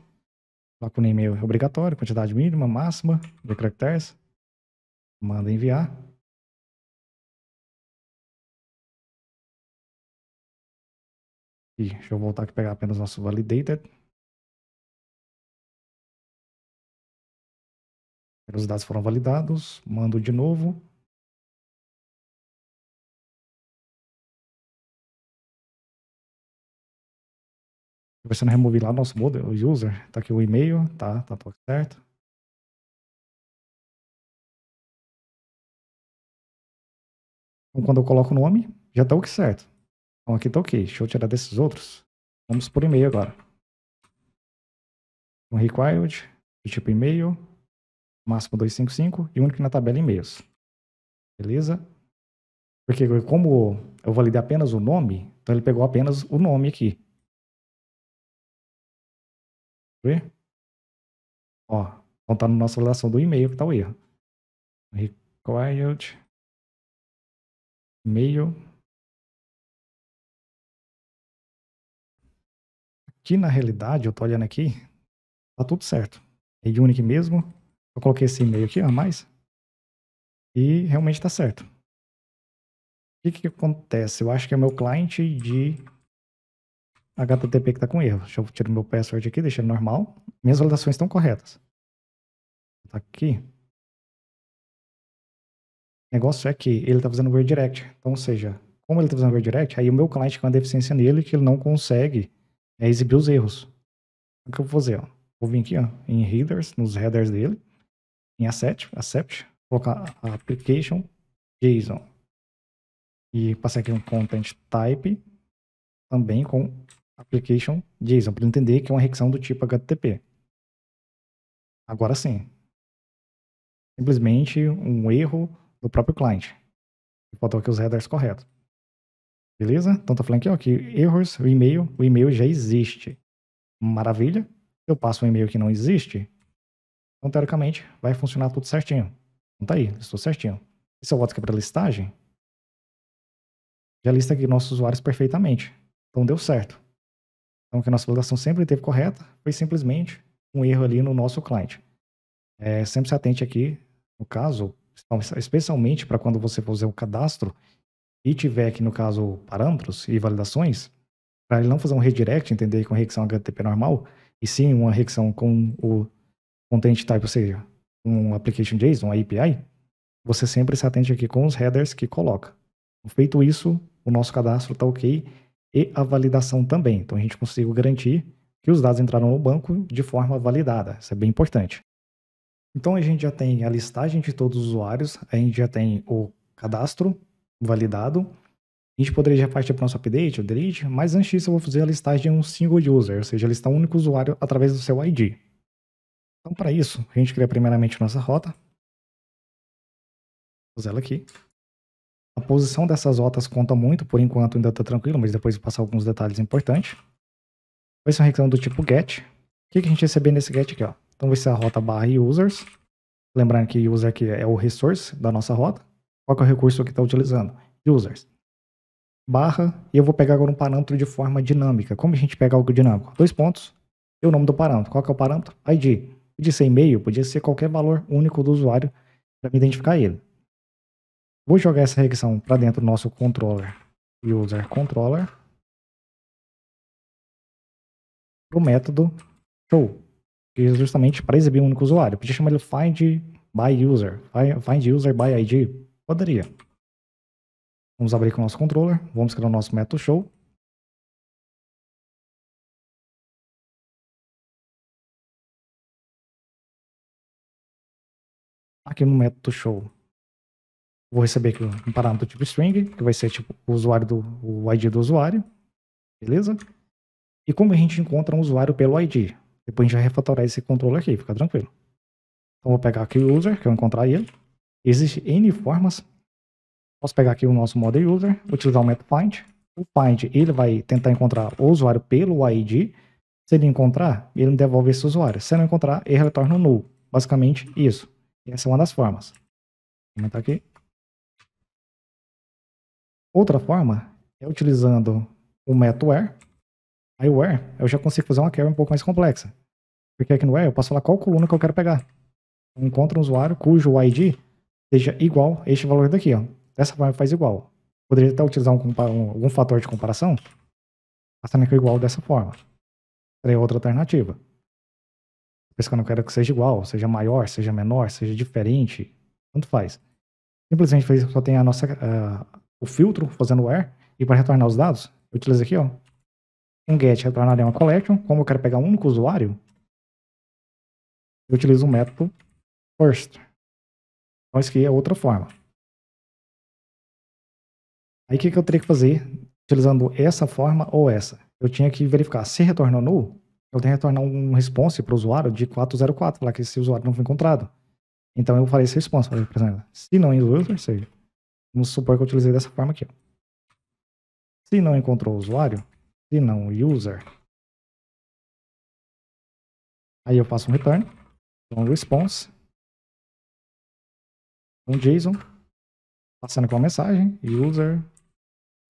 Lá com o name é obrigatório, quantidade mínima, máxima, de caracteres. Manda enviar. E deixa eu voltar aqui e pegar apenas nosso validated. Os dados foram validados, mando de novo. Conversando remover lá nosso o user. Tá aqui o e-mail, tá? Tá tudo certo. Então, quando eu coloco o nome, já tá o que certo. Então aqui tá ok. Deixa eu tirar desses outros. Vamos por e-mail agora. Um required, tipo e-mail, máximo 255 e único na tabela e-mails. Beleza? Porque como eu validei apenas o nome, então ele pegou apenas o nome aqui ver? Ó, então tá na nossa relação do e-mail que tá o erro. Required e-mail. Aqui na realidade, eu tô olhando aqui, tá tudo certo. É unique mesmo. Eu coloquei esse e-mail aqui a mais. E realmente tá certo. O que, que acontece? Eu acho que é meu cliente de HTTP que está com erro. Deixa eu tirar meu password aqui, deixar ele normal. Minhas validações estão corretas. Tá aqui. O negócio é que ele está fazendo redirect. Então, ou seja, como ele está fazendo redirect, aí o meu cliente tem uma deficiência nele que ele não consegue é, exibir os erros. O que eu vou fazer? Ó? Vou vir aqui ó, em headers, nos headers dele, em accept, accept colocar application JSON. E passar aqui um content type também com application JSON, para entender que é uma requisição do tipo HTTP. Agora sim. Simplesmente um erro do próprio cliente. Faltou aqui os headers corretos. Beleza? Então tá falando aqui, ó, que erros, o e-mail, o e-mail já existe. Maravilha. Eu passo um e-mail que não existe. Então, teoricamente, vai funcionar tudo certinho. Então tá aí, estou certinho. se é o aqui para listagem. Já lista aqui nossos usuários perfeitamente. Então deu certo. Então, que a nossa validação sempre esteve correta, foi simplesmente um erro ali no nosso cliente. É, sempre se atente aqui, no caso, especialmente para quando você for fazer um cadastro e tiver aqui, no caso, parâmetros e validações, para ele não fazer um redirect, entender com redireção HTTP normal, e sim uma redireção com o content type, ou seja, um application JSON, uma API, você sempre se atente aqui com os headers que coloca. Feito isso, o nosso cadastro está ok e a validação também. Então a gente conseguiu garantir que os dados entraram no banco de forma validada. Isso é bem importante. Então a gente já tem a listagem de todos os usuários, a gente já tem o cadastro validado. A gente poderia já partir para o nosso update, o delete, mas antes disso eu vou fazer a listagem de um single user, ou seja, listar um único usuário através do seu ID. Então para isso, a gente cria primeiramente nossa rota. Vou usar ela aqui. A posição dessas rotas conta muito, por enquanto ainda está tranquilo, mas depois vou passar alguns detalhes importantes. Vai ser um requisito do tipo get. O que, que a gente receber nesse get aqui? Ó? Então vai ser a rota barra users. Lembrando que user aqui é o resource da nossa rota. Qual é o recurso que está utilizando? Users. Barra, e eu vou pegar agora um parâmetro de forma dinâmica. Como a gente pega algo dinâmico? Dois pontos e o nome do parâmetro. Qual é o parâmetro? ID. Podia ser e-mail, podia ser qualquer valor único do usuário para identificar ele. Vou jogar essa regressão para dentro do nosso controller. User controller. Para o método show. Que é justamente para exibir um único usuário. Podia chamar ele find by user. Find user by ID. Poderia. Vamos abrir com o nosso controller. Vamos criar o nosso método show. Aqui no método show vou receber aqui um parâmetro tipo string, que vai ser tipo o usuário do o ID do usuário, beleza? E como a gente encontra um usuário pelo ID? Depois a gente vai refatorar esse controle aqui, fica tranquilo. Então vou pegar aqui o user, que eu encontrar ele. Existem N formas. Posso pegar aqui o nosso model user, utilizar o método find. O find, ele vai tentar encontrar o usuário pelo ID. Se ele encontrar, ele devolve esse usuário. Se não encontrar, ele retorna null. Basicamente isso. Essa é uma das formas. Vou aumentar aqui. Outra forma é utilizando o where. Aí o where, eu já consigo fazer uma query um pouco mais complexa. Porque aqui no where eu posso falar qual coluna que eu quero pegar. Eu encontro um usuário cujo ID seja igual a este valor daqui. Ó. Dessa forma faz igual. Poderia até utilizar um, um, algum fator de comparação, passando aqui igual dessa forma. Seria é outra alternativa. Por isso que eu não quero que seja igual, seja maior, seja menor, seja diferente, tanto faz. Simplesmente só tem a nossa, ah, o filtro fazendo o where, e para retornar os dados, eu utilizo aqui, ó, um get retornaria uma collection, como eu quero pegar um único usuário, eu utilizo o método first. Então isso aqui é outra forma. Aí o que, que eu teria que fazer utilizando essa forma ou essa? Eu tinha que verificar se retornou null, eu tenho que retornar um response para o usuário de 404, lá que esse usuário não foi encontrado. Então eu farei esse response, por exemplo, se não é user, seja. Vamos supor que eu utilizei dessa forma aqui. Se não encontrou o usuário, se não user, aí eu faço um return, um response, um JSON, passando com a mensagem, user,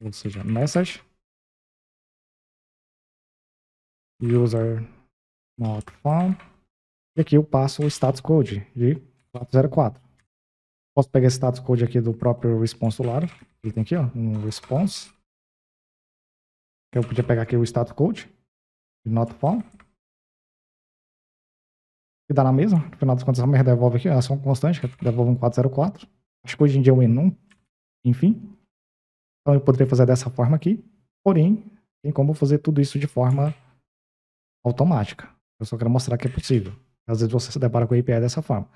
ou seja, message, user not found, e aqui eu passo o status code de 404. Posso pegar esse status code aqui do próprio response do lado. Ele tem aqui, ó, um response. Então, eu podia pegar aqui o status code de not found. E dá na mesma. No final das contas, a merda devolve aqui, só é ação constante, que devolve um 404. Acho que hoje em dia é um enum. Enfim. Então eu poderia fazer dessa forma aqui. Porém, tem como fazer tudo isso de forma automática. Eu só quero mostrar que é possível. Às vezes você se depara com a API dessa forma. O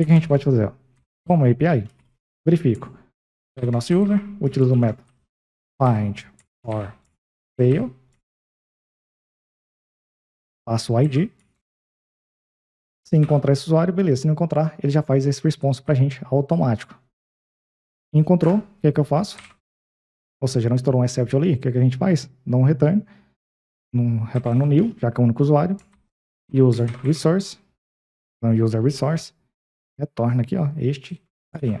que, que a gente pode fazer? Ó? como API. Verifico. Pego o nosso user, utilizo o método find or fail, passo o ID. Se encontrar esse usuário, beleza. Se não encontrar, ele já faz esse response para a gente automático. Encontrou, o que, é que eu faço? Ou seja, não estourou um except ali, o que, é que a gente faz? Dá um return, um retorno new, já que é o único usuário, user resource, não user resource, retorna aqui, ó, este carinha.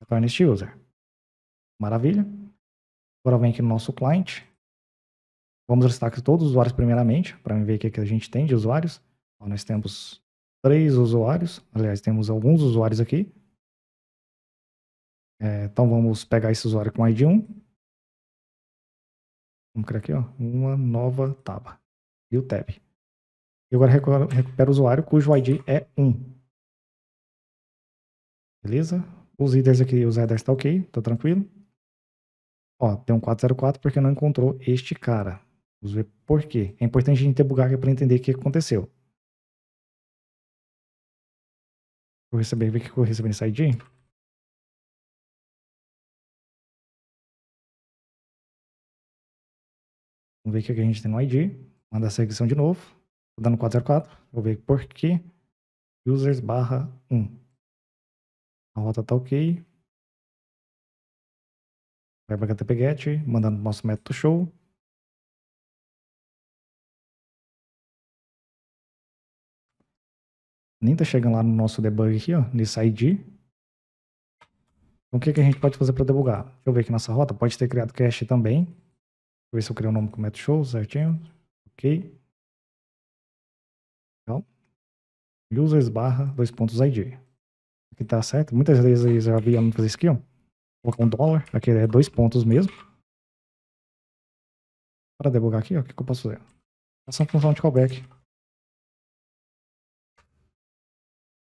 Retorna este user. Maravilha. Agora vem aqui no nosso client. Vamos listar aqui todos os usuários primeiramente, para ver o que a gente tem de usuários. Ó, nós temos três usuários, aliás, temos alguns usuários aqui. É, então vamos pegar esse usuário com ID 1. Vamos criar aqui, ó, uma nova aba. E o tab. E agora recupera o usuário cujo ID é 1. Beleza? Os headers aqui, os headers tá ok, tá tranquilo. Ó, tem um 404 porque não encontrou este cara. Vamos ver por quê. É importante a gente debugar aqui para entender o que aconteceu. Vou receber, ver o que eu recebi nesse ID. Vamos ver o que a gente tem no ID. Manda a seguição de novo dando 404, vou ver por quê. Users barra 1. A rota tá ok. Vai para HTTP GET, mandando nosso método show. Nem tá chegando lá no nosso debug aqui, ó, nesse ID. Então, o que, que a gente pode fazer para debugar? Deixa eu ver aqui nossa rota. Pode ter criado cache também. Deixa eu ver se eu criei o um nome com o método show certinho. Ok. users barra dois pontos ID. Aqui tá certo. Muitas vezes eu havia fazer isso aqui, ó. Colocar um dólar. Aqui é dois pontos mesmo. Para debugar aqui, ó. O que, que eu posso fazer? Essa função de callback.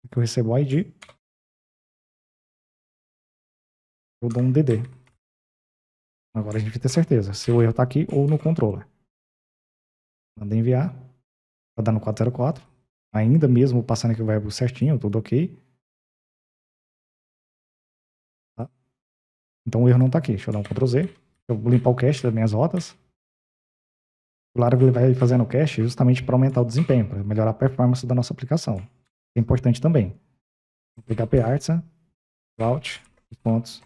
Aqui eu recebo o ID. Eu dou um DD. Agora a gente tem certeza se o erro está aqui ou no controller. Manda enviar. Está dando 404 ainda mesmo passando aqui o verbo certinho, tudo ok. Tá? Então o erro não está aqui. Deixa eu dar um Ctrl Z. Eu vou limpar o cache das minhas rotas. O Laravel vai fazendo o cache justamente para aumentar o desempenho, para melhorar a performance da nossa aplicação. É importante também. Vou pegar PArtsa, né? route, pontos,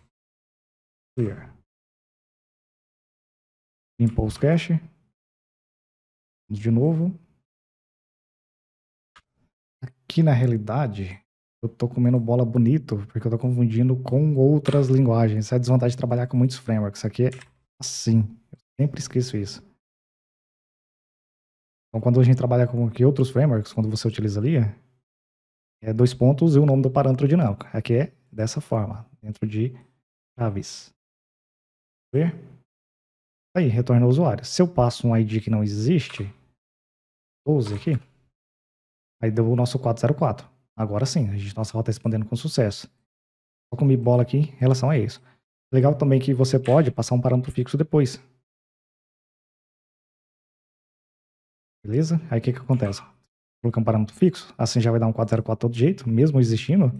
clear. Limpou os cache. Vamos de novo. Aqui na realidade, eu tô comendo bola bonito, porque eu tô confundindo com outras linguagens. Essa é a desvantagem de trabalhar com muitos frameworks. Aqui é assim. Eu sempre esqueço isso. Então, quando a gente trabalha com aqui, outros frameworks, quando você utiliza ali, é dois pontos e o nome do parâmetro dinâmico. Aqui é dessa forma, dentro de chaves. Ver? Aí, retorna ao usuário. Se eu passo um ID que não existe, 12 aqui, Aí deu o nosso 404. Agora sim, a gente, nossa rota está expandendo com sucesso. Só comi bola aqui em relação a isso. Legal também que você pode passar um parâmetro fixo depois. Beleza? Aí o que, que acontece? Colocar um parâmetro fixo, assim já vai dar um 404 todo jeito, mesmo existindo.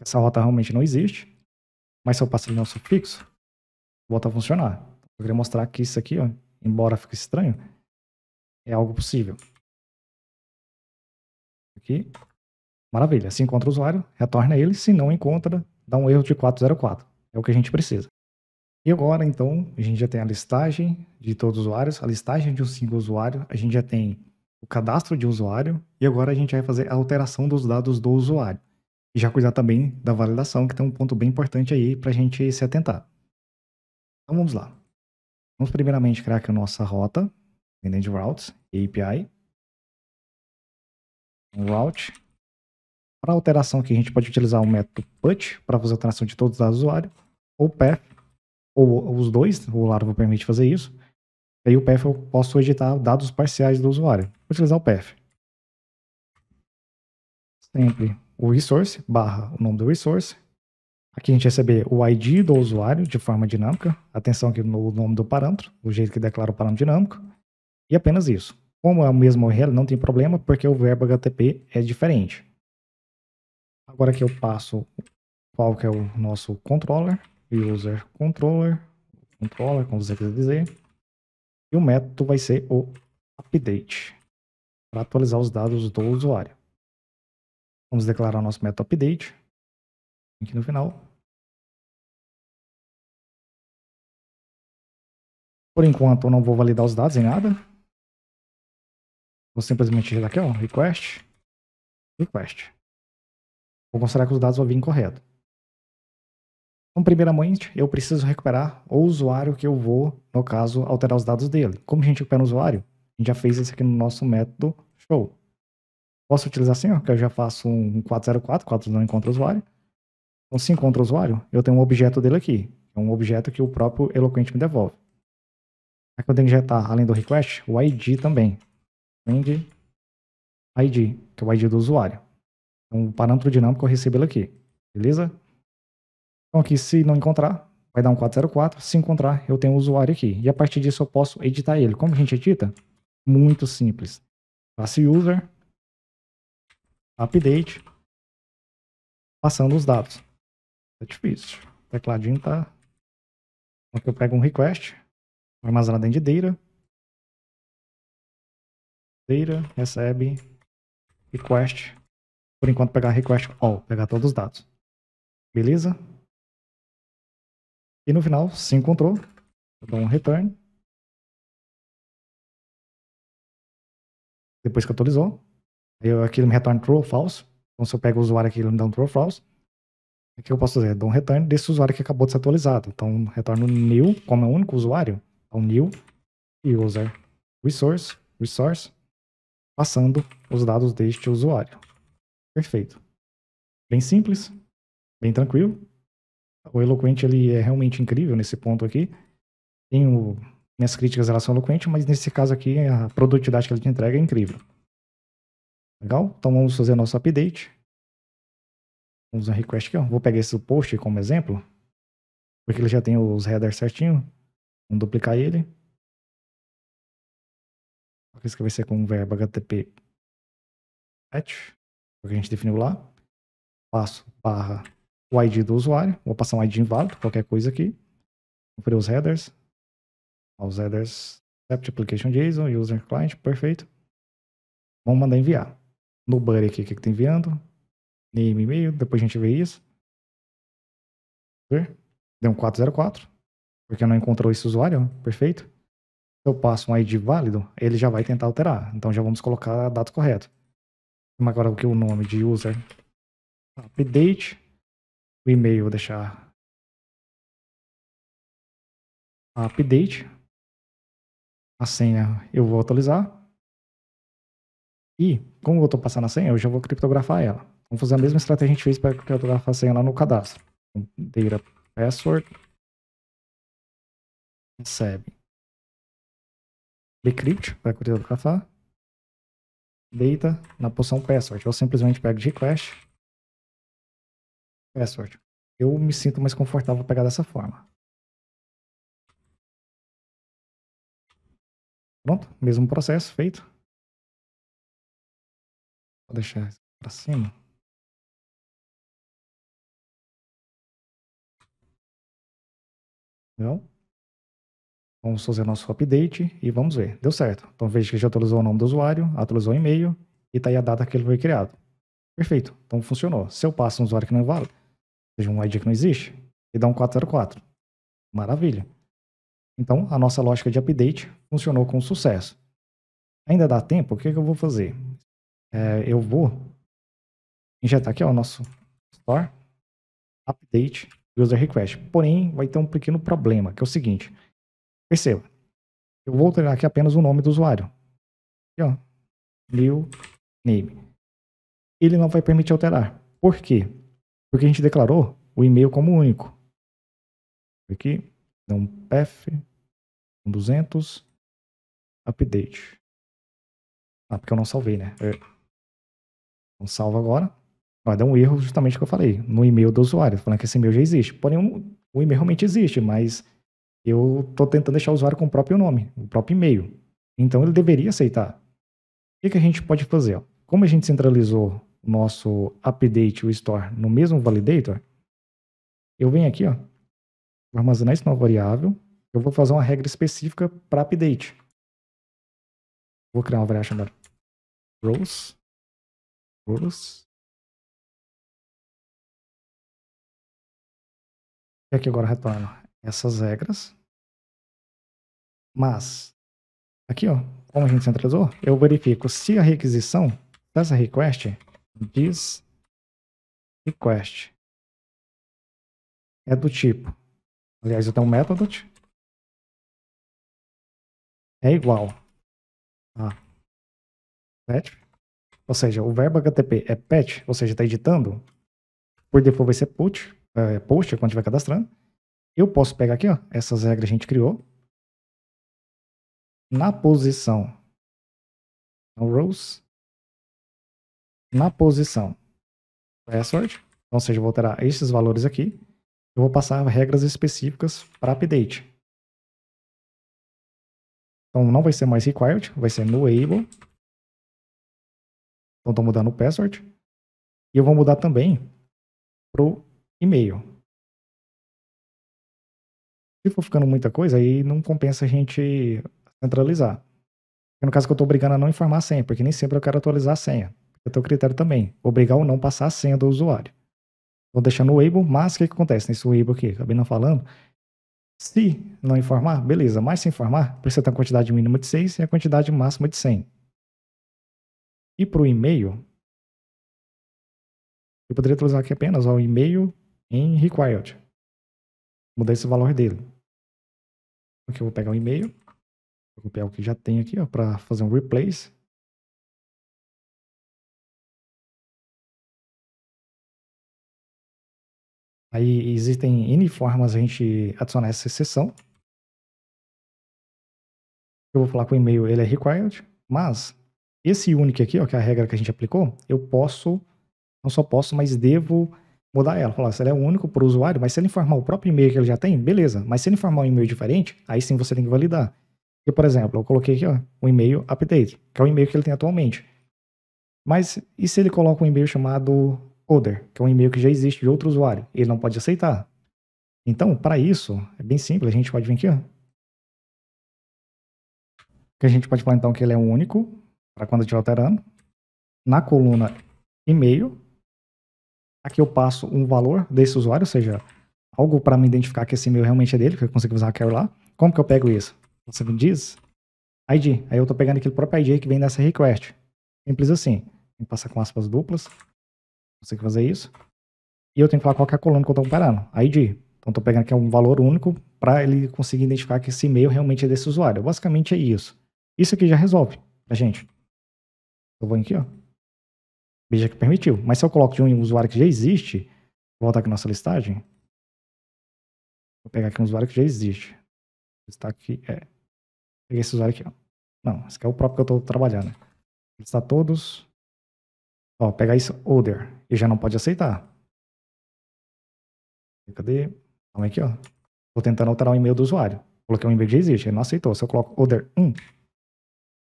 Essa rota realmente não existe. Mas se eu passar o no fixo, volta a funcionar. Eu queria mostrar que isso aqui, ó, embora fique estranho, é algo possível. Aqui. Maravilha. Se encontra o usuário, retorna ele. Se não encontra, dá um erro de 404. É o que a gente precisa. E agora, então, a gente já tem a listagem de todos os usuários, a listagem de um single usuário, a gente já tem o cadastro de usuário, e agora a gente vai fazer a alteração dos dados do usuário. E já cuidar também da validação, que tem um ponto bem importante aí para a gente se atentar. Então vamos lá. Vamos primeiramente criar aqui a nossa rota, Intended Routes API route. Para alteração aqui, a gente pode utilizar o método put para fazer a alteração de todos os dados do usuário, ou path, ou, os dois, o Laravel permite fazer isso. E aí o path eu posso editar dados parciais do usuário. Vou utilizar o path. Sempre o resource, barra o nome do resource. Aqui a gente recebe o ID do usuário de forma dinâmica. Atenção aqui no nome do parâmetro, o jeito que declara o parâmetro dinâmico. E apenas isso. Como é o mesmo URL, não tem problema, porque o verbo HTTP é diferente. Agora que eu passo qual que é o nosso controller, user controller, controller, como você quiser dizer, e o método vai ser o update, para atualizar os dados do usuário. Vamos declarar o nosso método update, aqui no final. Por enquanto, eu não vou validar os dados em nada, Vou simplesmente ir aqui, ó, request, request. Vou considerar que os dados vão vir correto. Então, primeiramente, eu preciso recuperar o usuário que eu vou, no caso, alterar os dados dele. Como a gente recupera o usuário? A gente já fez isso aqui no nosso método show. Posso utilizar assim, ó, que eu já faço um 404, 4 não encontra usuário. Então, se encontra usuário, eu tenho um objeto dele aqui. É um objeto que o próprio Eloquente me devolve. Aqui eu tenho que injetar, além do request, o ID também. Wind ID, que é o ID do usuário. Então, o parâmetro dinâmico eu recebo ele aqui, beleza? Então aqui, se não encontrar, vai dar um 404. Se encontrar, eu tenho o usuário aqui. E a partir disso eu posso editar ele. Como a gente edita? Muito simples. Classe user, update, passando os dados. É difícil. O tecladinho tá... Então, aqui eu pego um request, armazenado dentro de data, Data recebe request. Por enquanto, pegar request all, pegar todos os dados. Beleza? E no final, se encontrou, eu dou um return. Depois que atualizou, eu, aqui ele me retorna true ou false. Então, se eu pego o usuário aqui, ele me dá um true ou false. O que eu posso fazer? Eu dou um return desse usuário que acabou de ser atualizado. Então, retorno new, como é o único usuário, então new user resource, resource, passando os dados deste usuário. Perfeito. Bem simples, bem tranquilo. O Eloquente ele é realmente incrível nesse ponto aqui. Tenho minhas críticas em relação ao Eloquente, mas nesse caso aqui a produtividade que ele te entrega é incrível. Legal? Então vamos fazer nosso update. Vamos usar request aqui, ó. Vou pegar esse post como exemplo, porque ele já tem os headers certinho. Vamos duplicar ele por isso que vai ser com o verbo HTTP 7, que a gente definiu lá, passo barra o ID do usuário, vou passar um ID inválido, qualquer coisa aqui, conferir os headers, os headers accept application JSON, user client, perfeito. Vamos mandar enviar. No body aqui, o que, está enviando? Name, e-mail, depois a gente vê isso. Ver? Deu um 404, porque não encontrou esse usuário, perfeito eu passo um ID válido, ele já vai tentar alterar. Então já vamos colocar a data correta. Vamos agora o que o nome de user. Update. O e-mail vou deixar update. A senha eu vou atualizar. E, como eu estou passando a senha, eu já vou criptografar ela. Vamos fazer a mesma estratégia que a gente fez para criptografar a senha lá no cadastro. Data password recebe. B crítico, vai curtir do café, Deita na poção password. Eu simplesmente pego de clash. Password. Eu me sinto mais confortável pegar dessa forma. Pronto, mesmo processo feito. Vou deixar para cima. Não. Vamos fazer nosso update e vamos ver. Deu certo. Então veja que já atualizou o nome do usuário, atualizou o e-mail e tá aí a data que ele foi criado. Perfeito. Então funcionou. Se eu passo um usuário que não vale, seja um ID que não existe, e dá um 404. Maravilha. Então a nossa lógica de update funcionou com sucesso. Ainda dá tempo, o que, que eu vou fazer? É, eu vou injetar aqui ó, o nosso store update user request. Porém, vai ter um pequeno problema, que é o seguinte. Perceba, eu vou alterar aqui apenas o nome do usuário. Aqui, ó, new name. Ele não vai permitir alterar. Por quê? Porque a gente declarou o e-mail como único. Aqui, dá um path 200 update. Ah, porque eu não salvei, né? Então é. salva agora. Vai dar um erro justamente que eu falei, no e-mail do usuário, falando que esse e-mail já existe. Porém, o e-mail realmente existe, mas eu estou tentando deixar o usuário com o próprio nome, o próprio e-mail. Então ele deveria aceitar. O que, que a gente pode fazer? Como a gente centralizou o nosso update, o store, no mesmo validator, eu venho aqui, ó, vou armazenar isso numa variável, eu vou fazer uma regra específica para update. Vou criar uma variável chamada rows, rows. E aqui agora retorno essas regras. Mas, aqui, ó, como a gente centralizou, eu verifico se a requisição dessa request diz request é do tipo, aliás, eu tenho um método é igual a pet, ou seja, o verbo HTTP é pet, ou seja, está editando, por default vai ser put, é, post quando estiver cadastrando, eu posso pegar aqui, ó, essas regras que a gente criou. Na posição então, rows, na posição password, ou seja, eu vou alterar esses valores aqui, eu vou passar regras específicas para update. Então não vai ser mais required, vai ser able. Então estou mudando o password. E eu vou mudar também para o e-mail. Se for ficando muita coisa, aí não compensa a gente centralizar. No caso que eu estou obrigando a não informar a senha, porque nem sempre eu quero atualizar a senha. É teu critério também. Obrigar ou não passar a senha do usuário. Vou deixar no Weibo, mas o que, que acontece nesse Weibo aqui? Acabei não falando. Se não informar, beleza. Mas se informar, precisa ter a quantidade mínima de 6 e a quantidade máxima de 100. E para o e-mail, eu poderia utilizar aqui apenas o e-mail em required. Mudar esse valor dele. Aqui eu vou pegar o um e-mail. Vou copiar o que já tem aqui, ó, para fazer um replace. Aí existem N formas a gente adicionar essa exceção. Eu vou falar que o e-mail ele é required, mas esse único aqui, ó, que é a regra que a gente aplicou, eu posso, não só posso, mas devo mudar ela. Falar se ela é única para o usuário, mas se ele informar o próprio e-mail que ele já tem, beleza. Mas se ele informar um e-mail diferente, aí sim você tem que validar. E, por exemplo, eu coloquei aqui ó, o e-mail update, que é o e-mail que ele tem atualmente. Mas e se ele coloca um e-mail chamado other, que é um e-mail que já existe de outro usuário? Ele não pode aceitar. Então, para isso, é bem simples, a gente pode vir aqui, ó. Que a gente pode falar então que ele é único, para quando estiver alterando. Na coluna e-mail, Aqui eu passo um valor desse usuário, ou seja, algo para me identificar que esse e-mail realmente é dele, que eu consigo usar a carry lá. Como que eu pego isso? Você me diz ID. Aí eu estou pegando aquele próprio ID que vem dessa request. Simples assim. Tem que passar com aspas duplas. Consigo fazer isso. E eu tenho que falar qual que é a coluna que eu estou comparando. ID. Então estou pegando aqui um valor único para ele conseguir identificar que esse e-mail realmente é desse usuário. Basicamente é isso. Isso aqui já resolve pra gente. Eu vou aqui, ó veja que permitiu. Mas se eu coloco de um usuário que já existe, vou voltar aqui na nossa listagem. Vou pegar aqui um usuário que já existe. Está aqui, é. Peguei esse usuário aqui, ó. Não, esse aqui é o próprio que eu estou trabalhando. Listar todos. Ó, pegar isso, order. E já não pode aceitar. Cadê? Calma aqui, ó. Vou tentando alterar o e-mail do usuário. Coloquei um e-mail que já existe, ele não aceitou. Se eu coloco order 1,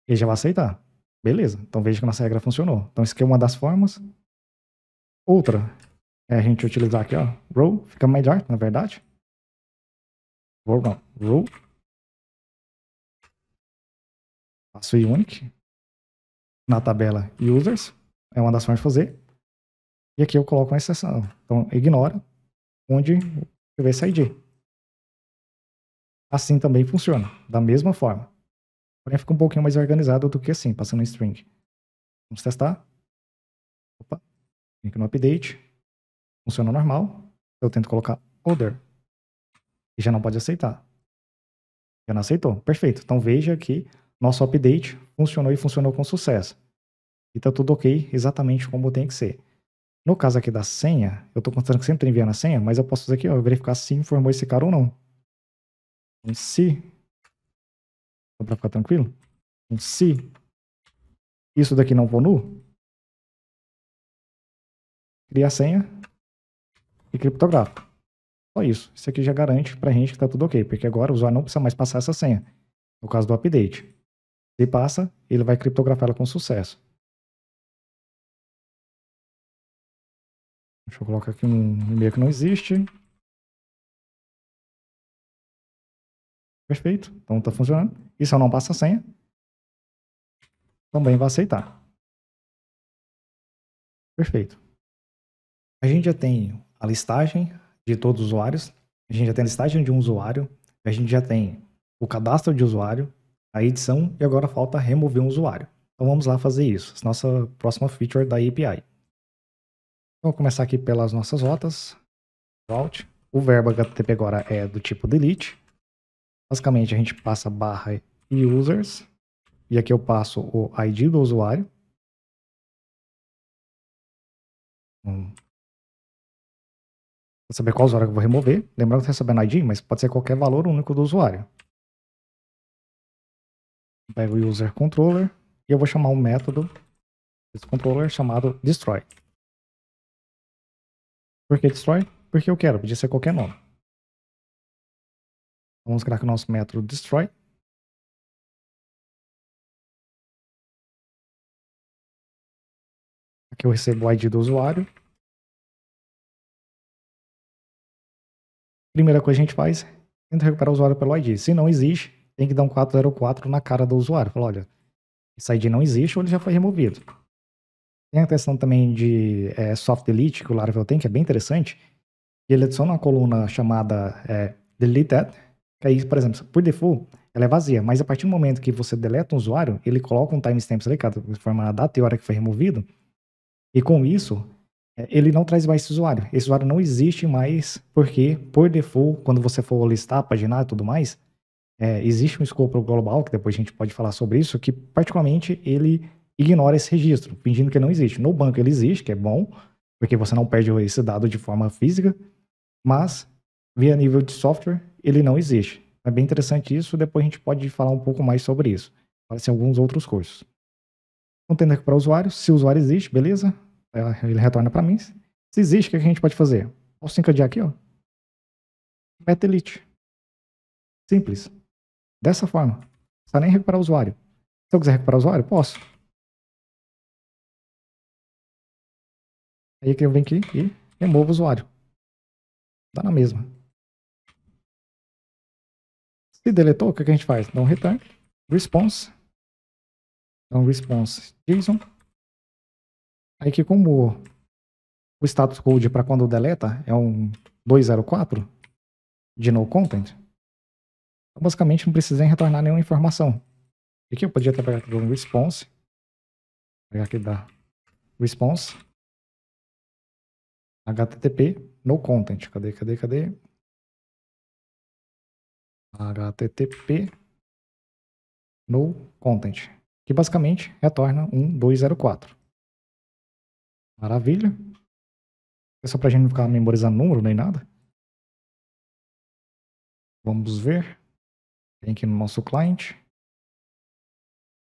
ele já vai aceitar. Beleza, então veja que nossa regra funcionou. Então, isso aqui é uma das formas. Outra é a gente utilizar aqui, ó, row, fica melhor, na verdade. Row não, row. Passo unique. Na tabela users, é uma das formas de fazer. E aqui eu coloco uma exceção. Então, ignora onde tiver esse ID. Assim também funciona, da mesma forma. Porém, fica um pouquinho mais organizado do que assim, passando em string. Vamos testar. Opa, vim aqui no update. Funciona normal. Eu tento colocar order. E já não pode aceitar. Já não aceitou. Perfeito. Então veja que nosso update funcionou e funcionou com sucesso. E tá tudo ok, exatamente como tem que ser. No caso aqui da senha, eu estou considerando que sempre enviando a senha, mas eu posso fazer aqui, ó, verificar se informou esse cara ou não. Então, se para ficar tranquilo? Então, se isso daqui não for nu, cria a senha e criptografa. Só isso. Isso aqui já garante para a gente que tá tudo ok, porque agora o usuário não precisa mais passar essa senha. No caso do update. Se passa, ele vai criptografar ela com sucesso. Deixa eu colocar aqui um e-mail que não existe. Perfeito. Então está funcionando. E se eu não passo a senha, também vai aceitar. Perfeito. A gente já tem a listagem de todos os usuários, a gente já tem a listagem de um usuário, a gente já tem o cadastro de usuário, a edição e agora falta remover um usuário. Então vamos lá fazer isso, nossa próxima feature da API. vou começar aqui pelas nossas rotas. Route. O verbo HTTP agora é do tipo delete. Basicamente, a gente passa barra users, e aqui eu passo o ID do usuário. Vou hum. saber qual usuário que eu vou remover. Lembrando que você recebendo tá ID, mas pode ser qualquer valor único do usuário. Pego o user controller e eu vou chamar um método desse controller chamado destroy. Por que destroy? Porque eu quero, podia ser qualquer nome. Vamos criar o nosso método destroy. Aqui eu recebo o ID do usuário. Primeira coisa que a gente faz, tenta recuperar o usuário pelo ID. Se não existe, tem que dar um 404 na cara do usuário. Fala, olha, esse ID não existe ou ele já foi removido. Tem a questão também de é, soft delete que o Laravel tem, que é bem interessante. Ele adiciona uma coluna chamada é, deleted, que aí, por exemplo, por default, ela é vazia, mas a partir do momento que você deleta um usuário, ele coloca um timestamp selecado, forma a data e hora que foi removido, e com isso, é, ele não traz mais esse usuário. Esse usuário não existe mais, porque, por default, quando você for listar, paginar e tudo mais, é, existe um escopo global, que depois a gente pode falar sobre isso, que particularmente ele ignora esse registro, fingindo que não existe. No banco ele existe, que é bom, porque você não perde esse dado de forma física, mas via nível de software, ele não existe. É bem interessante isso, depois a gente pode falar um pouco mais sobre isso. parece alguns outros cursos. Container para usuário, se o usuário existe, beleza? É, ele retorna para mim. Se existe, o que a gente pode fazer? Posso encadear aqui, ó. MetaElite. Simples. Dessa forma. Não precisa nem recuperar o usuário. Se eu quiser recuperar o usuário, posso. Aí que eu venho aqui e removo o usuário. Dá tá na mesma. Se deletou, o que a gente faz? Dá um return, response. Então, response JSON. Aí que como o status code para quando deleta é um 204 de no content, então, basicamente não precisei retornar nenhuma informação. Aqui eu podia até pegar aqui do response, pegar aqui da response, http no content, cadê, cadê, cadê? http no content, que basicamente retorna um 204. Maravilha. É só para a gente não ficar memorizando número nem nada. Vamos ver. Vem aqui no nosso cliente.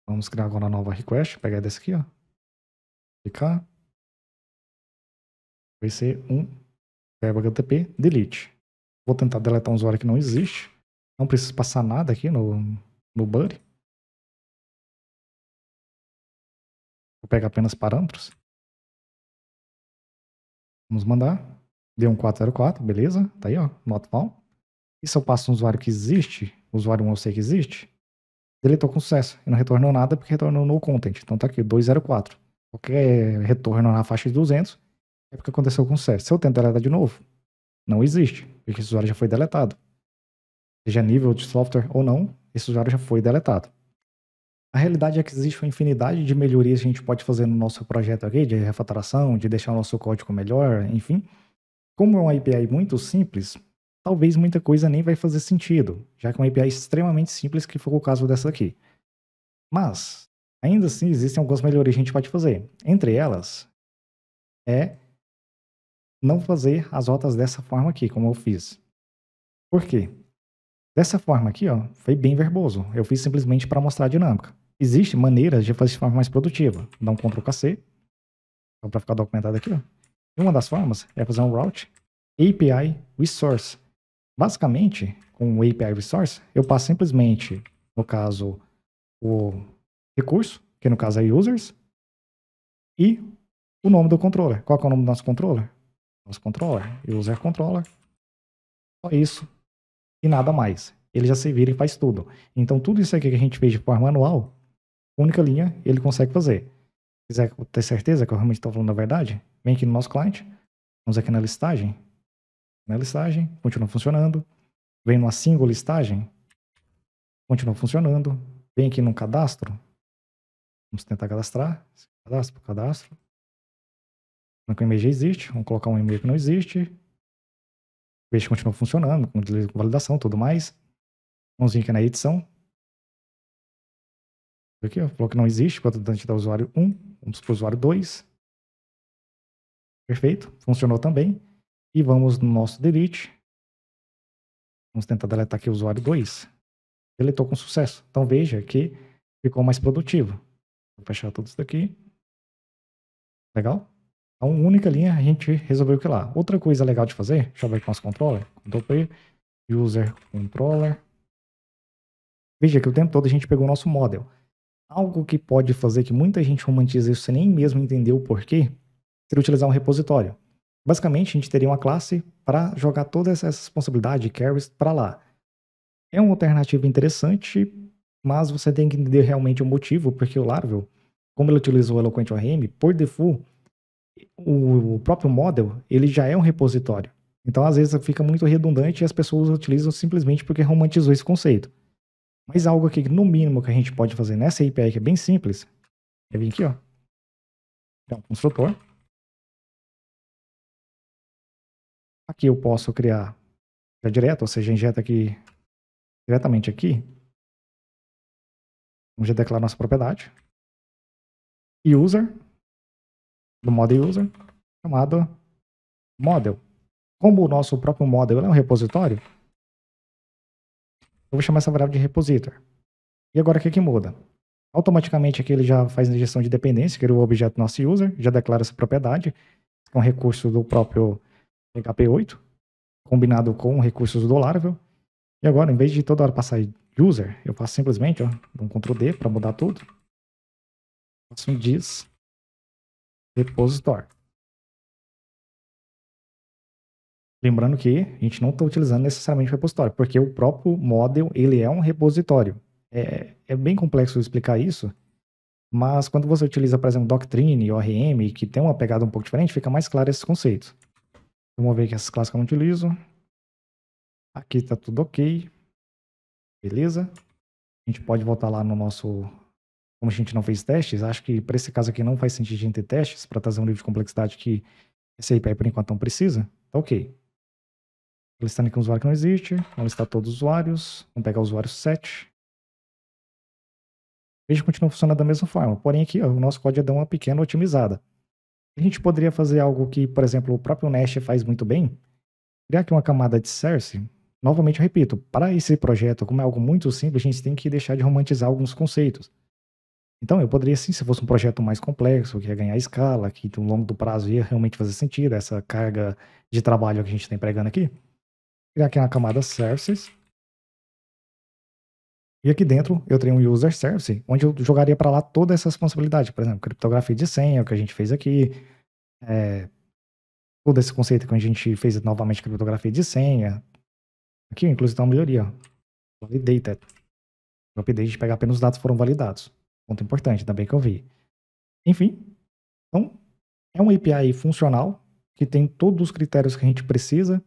Vamos criar agora uma nova request. Pegar desse aqui, ó. Clicar. Vai ser um verbo HTTP delete. Vou tentar deletar um usuário que não existe. Não preciso passar nada aqui no, no Buddy. Vou pegar apenas parâmetros. Vamos mandar. Deu um 404, beleza. Tá aí, ó. Not found. E se eu passo um usuário que existe, usuário 1 eu sei que existe, deletou tá com sucesso. E não retornou nada porque retornou no content. Então tá aqui, 204. Qualquer retorno na faixa de 200 é porque aconteceu com sucesso. Se eu tentar deletar de novo, não existe, porque esse usuário já foi deletado seja nível de software ou não, esse usuário já foi deletado. A realidade é que existe uma infinidade de melhorias que a gente pode fazer no nosso projeto aqui, de refatoração, de deixar o nosso código melhor, enfim. Como é uma API muito simples, talvez muita coisa nem vai fazer sentido, já que é uma API extremamente simples, que foi o caso dessa aqui. Mas, ainda assim, existem algumas melhorias que a gente pode fazer. Entre elas, é não fazer as rotas dessa forma aqui, como eu fiz. Por quê? Dessa forma aqui, ó, foi bem verboso. Eu fiz simplesmente para mostrar a dinâmica. Existem maneiras de fazer de forma mais produtiva. Dá um Ctrl KC, então para ficar documentado aqui, ó. E uma das formas é fazer um route API resource. Basicamente, com o API resource, eu passo simplesmente, no caso, o recurso, que no caso é users, e o nome do controller. Qual é o nome do nosso controller? Nosso controller, é user controller. Só isso e nada mais. Ele já se vira e faz tudo. Então, tudo isso aqui que a gente fez de forma manual, única linha, ele consegue fazer. Se quiser ter certeza que eu realmente estou falando a verdade, vem aqui no nosso cliente, vamos aqui na listagem, na listagem, continua funcionando. Vem numa single listagem, continua funcionando. Vem aqui no cadastro, vamos tentar cadastrar, cadastro, cadastro. O e-mail já existe, vamos colocar um e-mail que não existe, o peixe continua funcionando, com validação tudo mais. Mãozinha aqui na edição. Aqui, ó, falou que não existe, contratante da usuário 1, vamos para o usuário 2. Perfeito, funcionou também. E vamos no nosso delete. Vamos tentar deletar aqui o usuário 2. Deletou com sucesso. Então veja que ficou mais produtivo. Vou fechar tudo isso daqui. Legal? a uma única linha a gente resolveu que lá. Outra coisa legal de fazer, deixa eu abrir com nosso controller, control user controller. Veja que o tempo todo a gente pegou o nosso model. Algo que pode fazer que muita gente romantiza isso sem nem mesmo entender o porquê, seria utilizar um repositório. Basicamente, a gente teria uma classe para jogar toda essa responsabilidade, carries, para lá. É uma alternativa interessante, mas você tem que entender realmente o motivo, porque o Laravel, como ele utilizou o Eloquent ORM, por default, o próprio model, ele já é um repositório. Então, às vezes, fica muito redundante e as pessoas utilizam simplesmente porque romantizou esse conceito. Mas algo aqui, no mínimo, que a gente pode fazer nessa API, que é bem simples, é vir aqui, ó. Criar é um construtor. Aqui eu posso criar já direto, ou seja, injeta aqui diretamente aqui. Vamos já declarar nossa propriedade. User, do model user, chamado model. Como o nosso próprio model é um repositório, eu vou chamar essa variável de repositor. E agora o que, que muda? Automaticamente aqui ele já faz a injeção de dependência, que é o objeto nosso user, já declara essa propriedade, que é um recurso do próprio PHP8, combinado com recursos do Laravel. E agora, em vez de toda hora passar user, eu faço simplesmente ó, um Ctrl D para mudar tudo. Faço um diz repositório. Lembrando que a gente não está utilizando necessariamente o repositório, porque o próprio model ele é um repositório. É, é bem complexo explicar isso, mas quando você utiliza, por exemplo, Doctrine, ORM, que tem uma pegada um pouco diferente, fica mais claro esses conceitos. Vamos ver que essas classes que eu não utilizo. Aqui está tudo ok. Beleza? A gente pode voltar lá no nosso como a gente não fez testes, acho que para esse caso aqui não faz sentido a gente ter testes para trazer um nível de complexidade que esse API por enquanto não precisa. Tá ok. Listando aqui um usuário que não existe, vamos listar todos os usuários, vamos pegar o usuário 7. Veja que continua funcionando da mesma forma, porém aqui ó, o nosso código é dar uma pequena otimizada. A gente poderia fazer algo que, por exemplo, o próprio Nest faz muito bem, criar aqui uma camada de Cersei. Novamente, eu repito, para esse projeto, como é algo muito simples, a gente tem que deixar de romantizar alguns conceitos. Então, eu poderia sim, se fosse um projeto mais complexo, que ia ganhar escala, que no longo do prazo ia realmente fazer sentido, essa carga de trabalho que a gente está empregando aqui, criar aqui na camada Services. E aqui dentro eu tenho um User Service, onde eu jogaria para lá toda essa responsabilidade. Por exemplo, criptografia de senha, o que a gente fez aqui, é, todo esse conceito que a gente fez novamente criptografia de senha. Aqui, inclusive, tem uma melhoria. Validated. É, o update de apenas os dados foram validados. Ponto importante, ainda bem que eu vi. Enfim, então é um API funcional que tem todos os critérios que a gente precisa.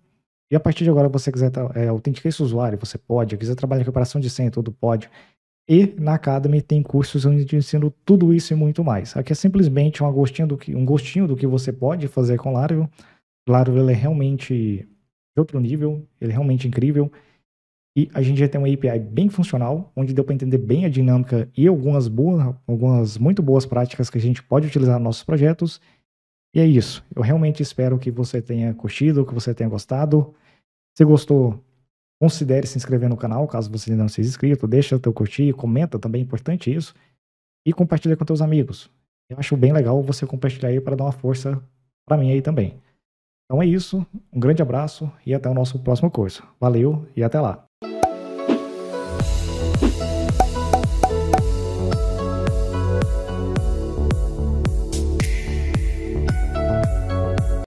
E a partir de agora, você quiser é, autenticar esse usuário, você pode. Quiser trabalhar em recuperação de senha, tudo pode. E na Academy tem cursos onde eu ensino tudo isso e muito mais. Aqui é simplesmente um gostinho do que, um gostinho do que você pode fazer com Laravel. Laravel é realmente de outro nível, ele é realmente incrível. E a gente já tem uma API bem funcional, onde deu para entender bem a dinâmica e algumas boas, algumas muito boas práticas que a gente pode utilizar nos nossos projetos. E é isso. Eu realmente espero que você tenha curtido, que você tenha gostado. Se gostou, considere se inscrever no canal, caso você ainda não seja inscrito, deixa o teu curtir, comenta também, é importante isso, e compartilha com teus amigos. Eu acho bem legal você compartilhar aí para dar uma força para mim aí também. Então é isso, um grande abraço e até o nosso próximo curso. Valeu e até lá.